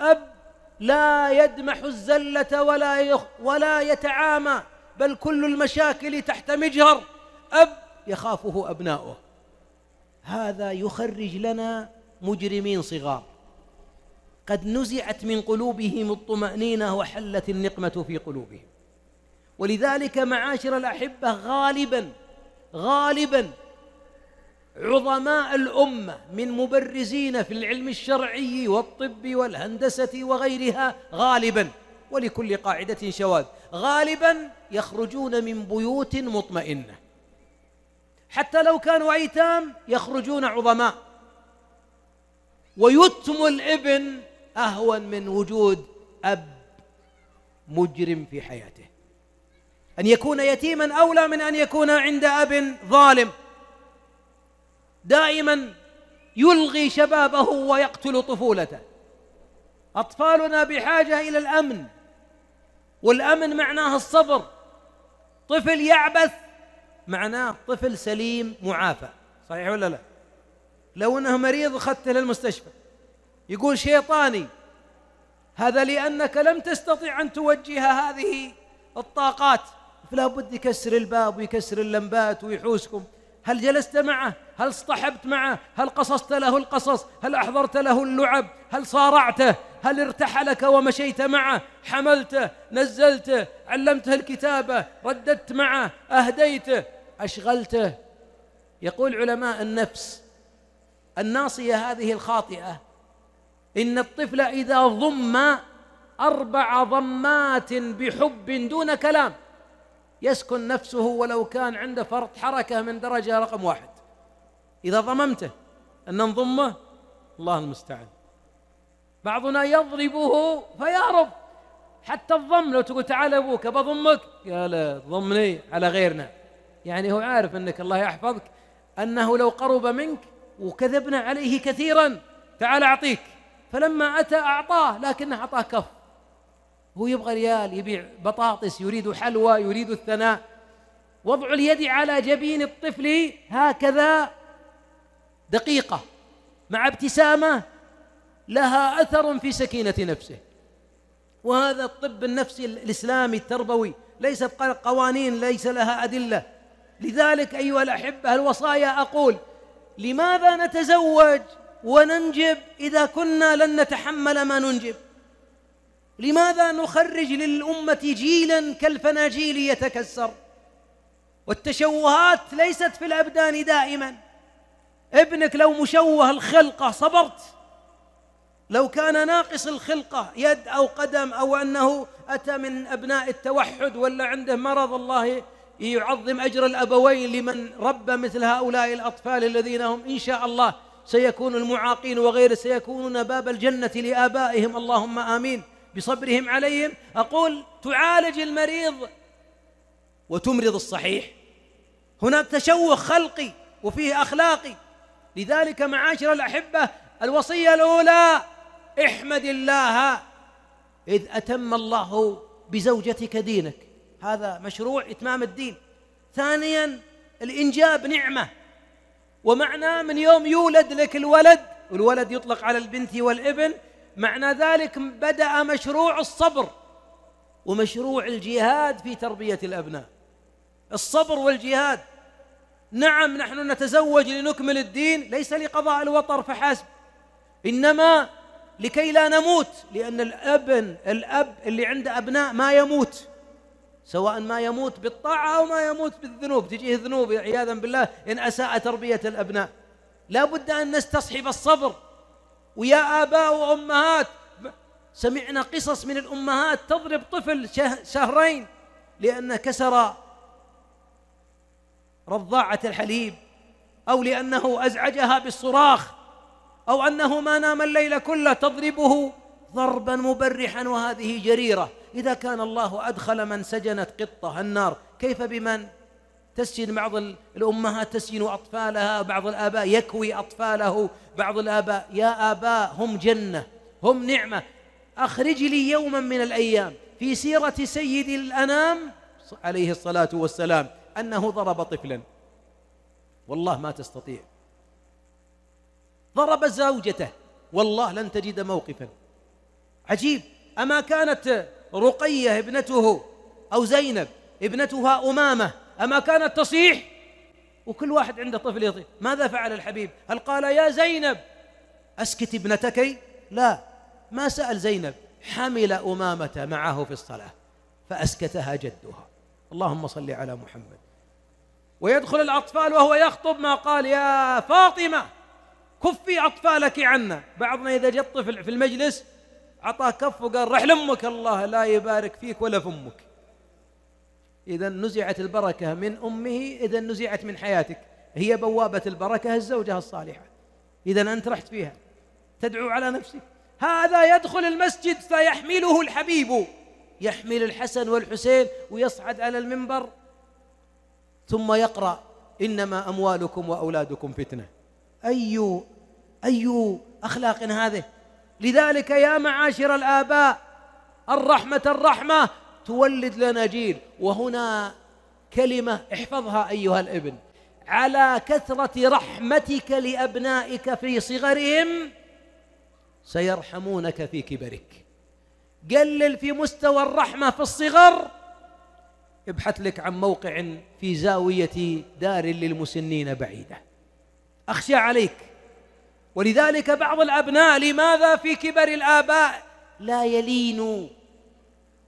S1: أب لا يدمح الزلة ولا يخ ولا يتعامى بل كل المشاكل تحت مجهر أب يخافه أبناؤه هذا يخرج لنا مجرمين صغار قد نزعت من قلوبهم الطمأنينة وحلت النقمة في قلوبهم ولذلك معاشر الأحبة غالبا غالبا عظماء الأمة من مبرزين في العلم الشرعي والطب والهندسة وغيرها غالبا ولكل قاعدة شواذ غالبا يخرجون من بيوت مطمئنة حتى لو كانوا أيتام يخرجون عظماء ويتم الابن أهون من وجود أب مجرم في حياته أن يكون يتيما أولى من أن يكون عند أب ظالم دائما يلغي شبابه ويقتل طفولته أطفالنا بحاجة إلى الأمن والأمن معناه الصبر طفل يعبث معناه طفل سليم معافى صحيح ولا لا لو أنه مريض أخذته للمستشفى يقول شيطاني هذا لأنك لم تستطع أن توجه هذه الطاقات فلا بد يكسر الباب ويكسر اللمبات ويحوسكم هل جلست معه هل اصطحبت معه هل قصصت له القصص هل أحضرت له اللعب هل صارعته هل ارتحلك ومشيت معه حملته نزلته علمته الكتابة رددت معه أهديته أشغلته يقول علماء النفس الناصية هذه الخاطئة إن الطفل إذا ضم أربع ضمات بحب دون كلام يسكن نفسه ولو كان عنده فرط حركة من درجة رقم واحد إذا ضممته أن نضمه الله المستعان بعضنا يضربه فيهرب حتى الضم لو تقول تعال أبوك بضمك قال ضمني على غيرنا يعني هو عارف أنك الله يحفظك أنه لو قرب منك وكذبنا عليه كثيرا تعال أعطيك فلما أتى أعطاه لكنه أعطاه كف هو يبغى ريال يبيع بطاطس يريد حلوى يريد الثناء وضع اليد على جبين الطفل هكذا دقيقة مع ابتسامة لها أثر في سكينة نفسه وهذا الطب النفسي الإسلامي التربوي ليست قوانين ليس لها أدلة لذلك أيها الأحبة الوصايا أقول لماذا نتزوج وننجب إذا كنا لن نتحمل ما ننجب لماذا نخرج للأمة جيلا كالفناجيل يتكسر والتشوهات ليست في الأبدان دائما ابنك لو مشوه الخلقة صبرت لو كان ناقص الخلقة يد أو قدم أو أنه أتى من أبناء التوحد ولا عنده مرض الله يعظم أجر الأبوين لمن ربى مثل هؤلاء الأطفال الذين هم إن شاء الله سيكون المعاقين وغيره سيكونون باب الجنة لآبائهم اللهم آمين بصبرهم عليهم أقول تعالج المريض وتمرض الصحيح هناك تشوه خلقي وفيه أخلاقي لذلك معاشر الأحبة الوصية الأولى احمد الله إذ أتم الله بزوجتك دينك هذا مشروع إتمام الدين ثانيا الإنجاب نعمة ومعناه من يوم يولد لك الولد والولد يطلق على البنت والابن معنى ذلك بدأ مشروع الصبر ومشروع الجهاد في تربية الأبناء الصبر والجهاد نعم نحن نتزوج لنكمل الدين ليس لقضاء الوطر فحسب إنما لكي لا نموت لأن الأبن الأب اللي عنده أبناء ما يموت سواء ما يموت بالطاعة أو ما يموت بالذنوب تجيه ذنوب عياذا بالله إن أساء تربية الأبناء لا بد أن نستصحب الصبر ويا آباء وأمهات سمعنا قصص من الأمهات تضرب طفل شهرين لأنه كسر رضاعة الحليب أو لأنه أزعجها بالصراخ أو أنه ما نام الليل كله تضربه ضربا مبرحا وهذه جريرة إذا كان الله أدخل من سجنت قطة النار كيف بمن تسجن بعض الأمهات تسجن أطفالها بعض الآباء يكوي أطفاله بعض الآباء يا آباء هم جنة هم نعمة أخرج لي يوما من الأيام في سيرة سيد الأنام عليه الصلاة والسلام أنه ضرب طفلا والله ما تستطيع ضرب زوجته والله لن تجد موقفا عجيب أما كانت رقية ابنته أو زينب ابنتها أمامة أما كانت تصيح وكل واحد عنده طفل يطيح ماذا فعل الحبيب هل قال يا زينب أسكت ابنتك لا ما سأل زينب حمل أمامة معه في الصلاة فأسكتها جدها اللهم صل على محمد ويدخل الأطفال وهو يخطب ما قال يا فاطمة كفي أطفالك عنا بعضنا إذا جاء الطفل في المجلس أعطاه كف وقال رح لأمك الله لا يبارك فيك ولا في أمك إذا نزعت البركة من أمه إذا نزعت من حياتك هي بوابة البركة الزوجة الصالحة إذا أنت رحت فيها تدعو على نفسك هذا يدخل المسجد فيحمله الحبيب يحمل الحسن والحسين ويصعد على المنبر ثم يقرأ إنما أموالكم وأولادكم فتنة أي أي أخلاق هذه لذلك يا معاشر الآباء الرحمة الرحمة تولد لنا جيل وهنا كلمة احفظها أيها الابن على كثرة رحمتك لأبنائك في صغرهم سيرحمونك في كبرك قلل في مستوى الرحمة في الصغر ابحث لك عن موقع في زاوية دار للمسنين بعيدة أخشى عليك ولذلك بعض الأبناء لماذا في كبر الآباء لا يلينوا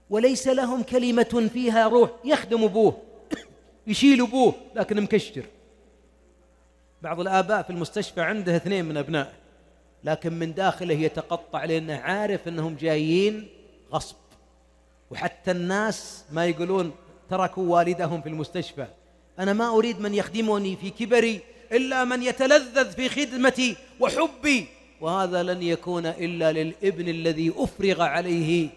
S1: وليس لهم كلمة فيها روح يخدم أبوه يشيل أبوه لكن مكشر بعض الآباء في المستشفى عنده اثنين من أبنائه لكن من داخله يتقطع لأنه عارف أنهم جايين غصب وحتى الناس ما يقولون تركوا والدهم في المستشفى أنا ما أريد من يخدمني في كبري إلا من يتلذذ في خدمتي وحبي وهذا لن يكون إلا للابن الذي أفرغ عليه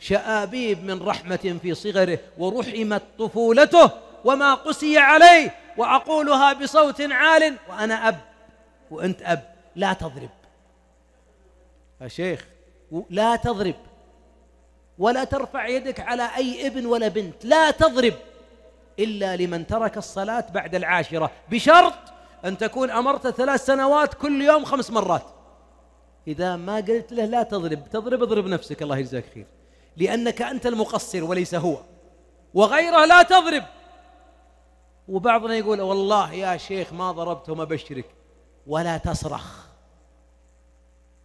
S1: شآبيب من رحمة في صغره ورحمت طفولته وما قسي عليه وأقولها بصوت عال وأنا أب وأنت أب لا تضرب يا شيخ لا تضرب ولا ترفع يدك على أي ابن ولا بنت لا تضرب إلا لمن ترك الصلاة بعد العاشرة بشرط أن تكون أمرته ثلاث سنوات كل يوم خمس مرات إذا ما قلت له لا تضرب تضرب اضرب نفسك الله يجزاك خير لأنك أنت المقصر وليس هو وغيره لا تضرب وبعضنا يقول والله يا شيخ ما ضربتهم أبشرك ولا تصرخ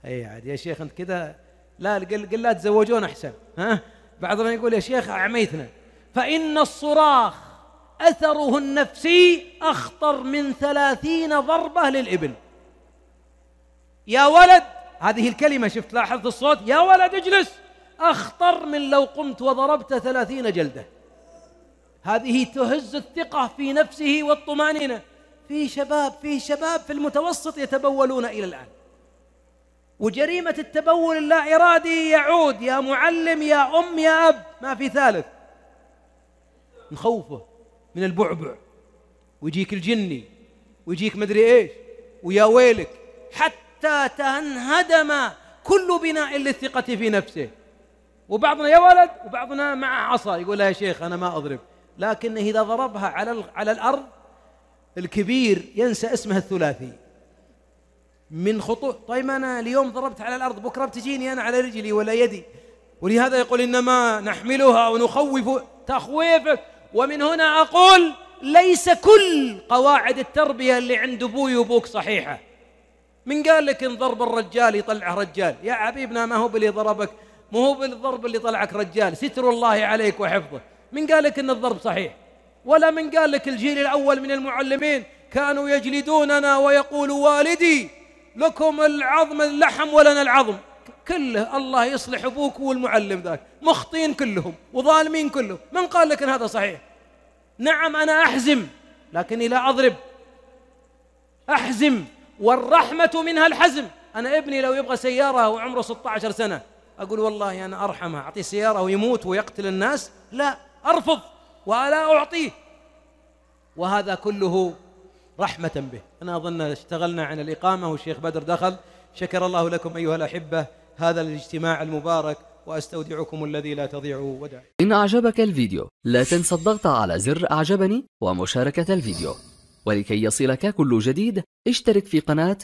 S1: أي عاد يا شيخ أنت كذا لا قل لا تزوجون أحسن ها بعضنا يقول يا شيخ أعميتنا فإن الصراخ أثره النفسي أخطر من ثلاثين ضربة للإبل يا ولد هذه الكلمة شفت لاحظت الصوت يا ولد اجلس أخطر من لو قمت وضربت ثلاثين جلدة هذه تهز الثقة في نفسه والطمأنينة في شباب في شباب في المتوسط يتبولون إلى الآن وجريمة التبول اللا إرادي يعود يا معلم يا أم يا أب ما في ثالث نخوفه من البعبع ويجيك الجني ويجيك مدري ايش ويا ويلك حتى تنهدم كل بناء للثقة في نفسه وبعضنا يا ولد وبعضنا مع عصا يقول يا شيخ أنا ما أضرب لكن إذا ضربها على على الأرض الكبير ينسى اسمه الثلاثي من خطو طيب أنا اليوم ضربت على الأرض بكرة بتجيني أنا على رجلي ولا يدي ولهذا يقول إنما نحملها ونخوف تخويفك ومن هنا أقول ليس كل قواعد التربية اللي عند أبوي وأبوك صحيحة من قال لك إن ضرب الرجال يطلعه رجال يا حبيبنا ما هو باللي ضربك ما هو بالضرب اللي طلعك رجال ستر الله عليك وحفظه من قال لك إن الضرب صحيح ولا من قال لك الجيل الأول من المعلمين كانوا يجلدوننا ويقول والدي لكم العظم اللحم ولنا العظم كله الله يصلح أبوك والمعلم ذاك مخطئين كلهم وظالمين كلهم من قال لك إن هذا صحيح نعم أنا أحزم لكني لا أضرب أحزم والرحمة منها الحزم أنا ابني لو يبغى سيارة وعمره 16 سنة أقول والله أنا أرحمه أعطيه سيارة ويموت ويقتل الناس لا أرفض ولا أعطيه وهذا كله رحمة به أنا أظن اشتغلنا عن الإقامة والشيخ بدر دخل شكر الله لكم أيها الأحبة هذا الاجتماع المبارك وأستودعكم الذي لا تضيع ودع إن أعجبك الفيديو لا تنسى الضغط على زر أعجبني ومشاركة الفيديو ولكي يصلك كل جديد اشترك في قناة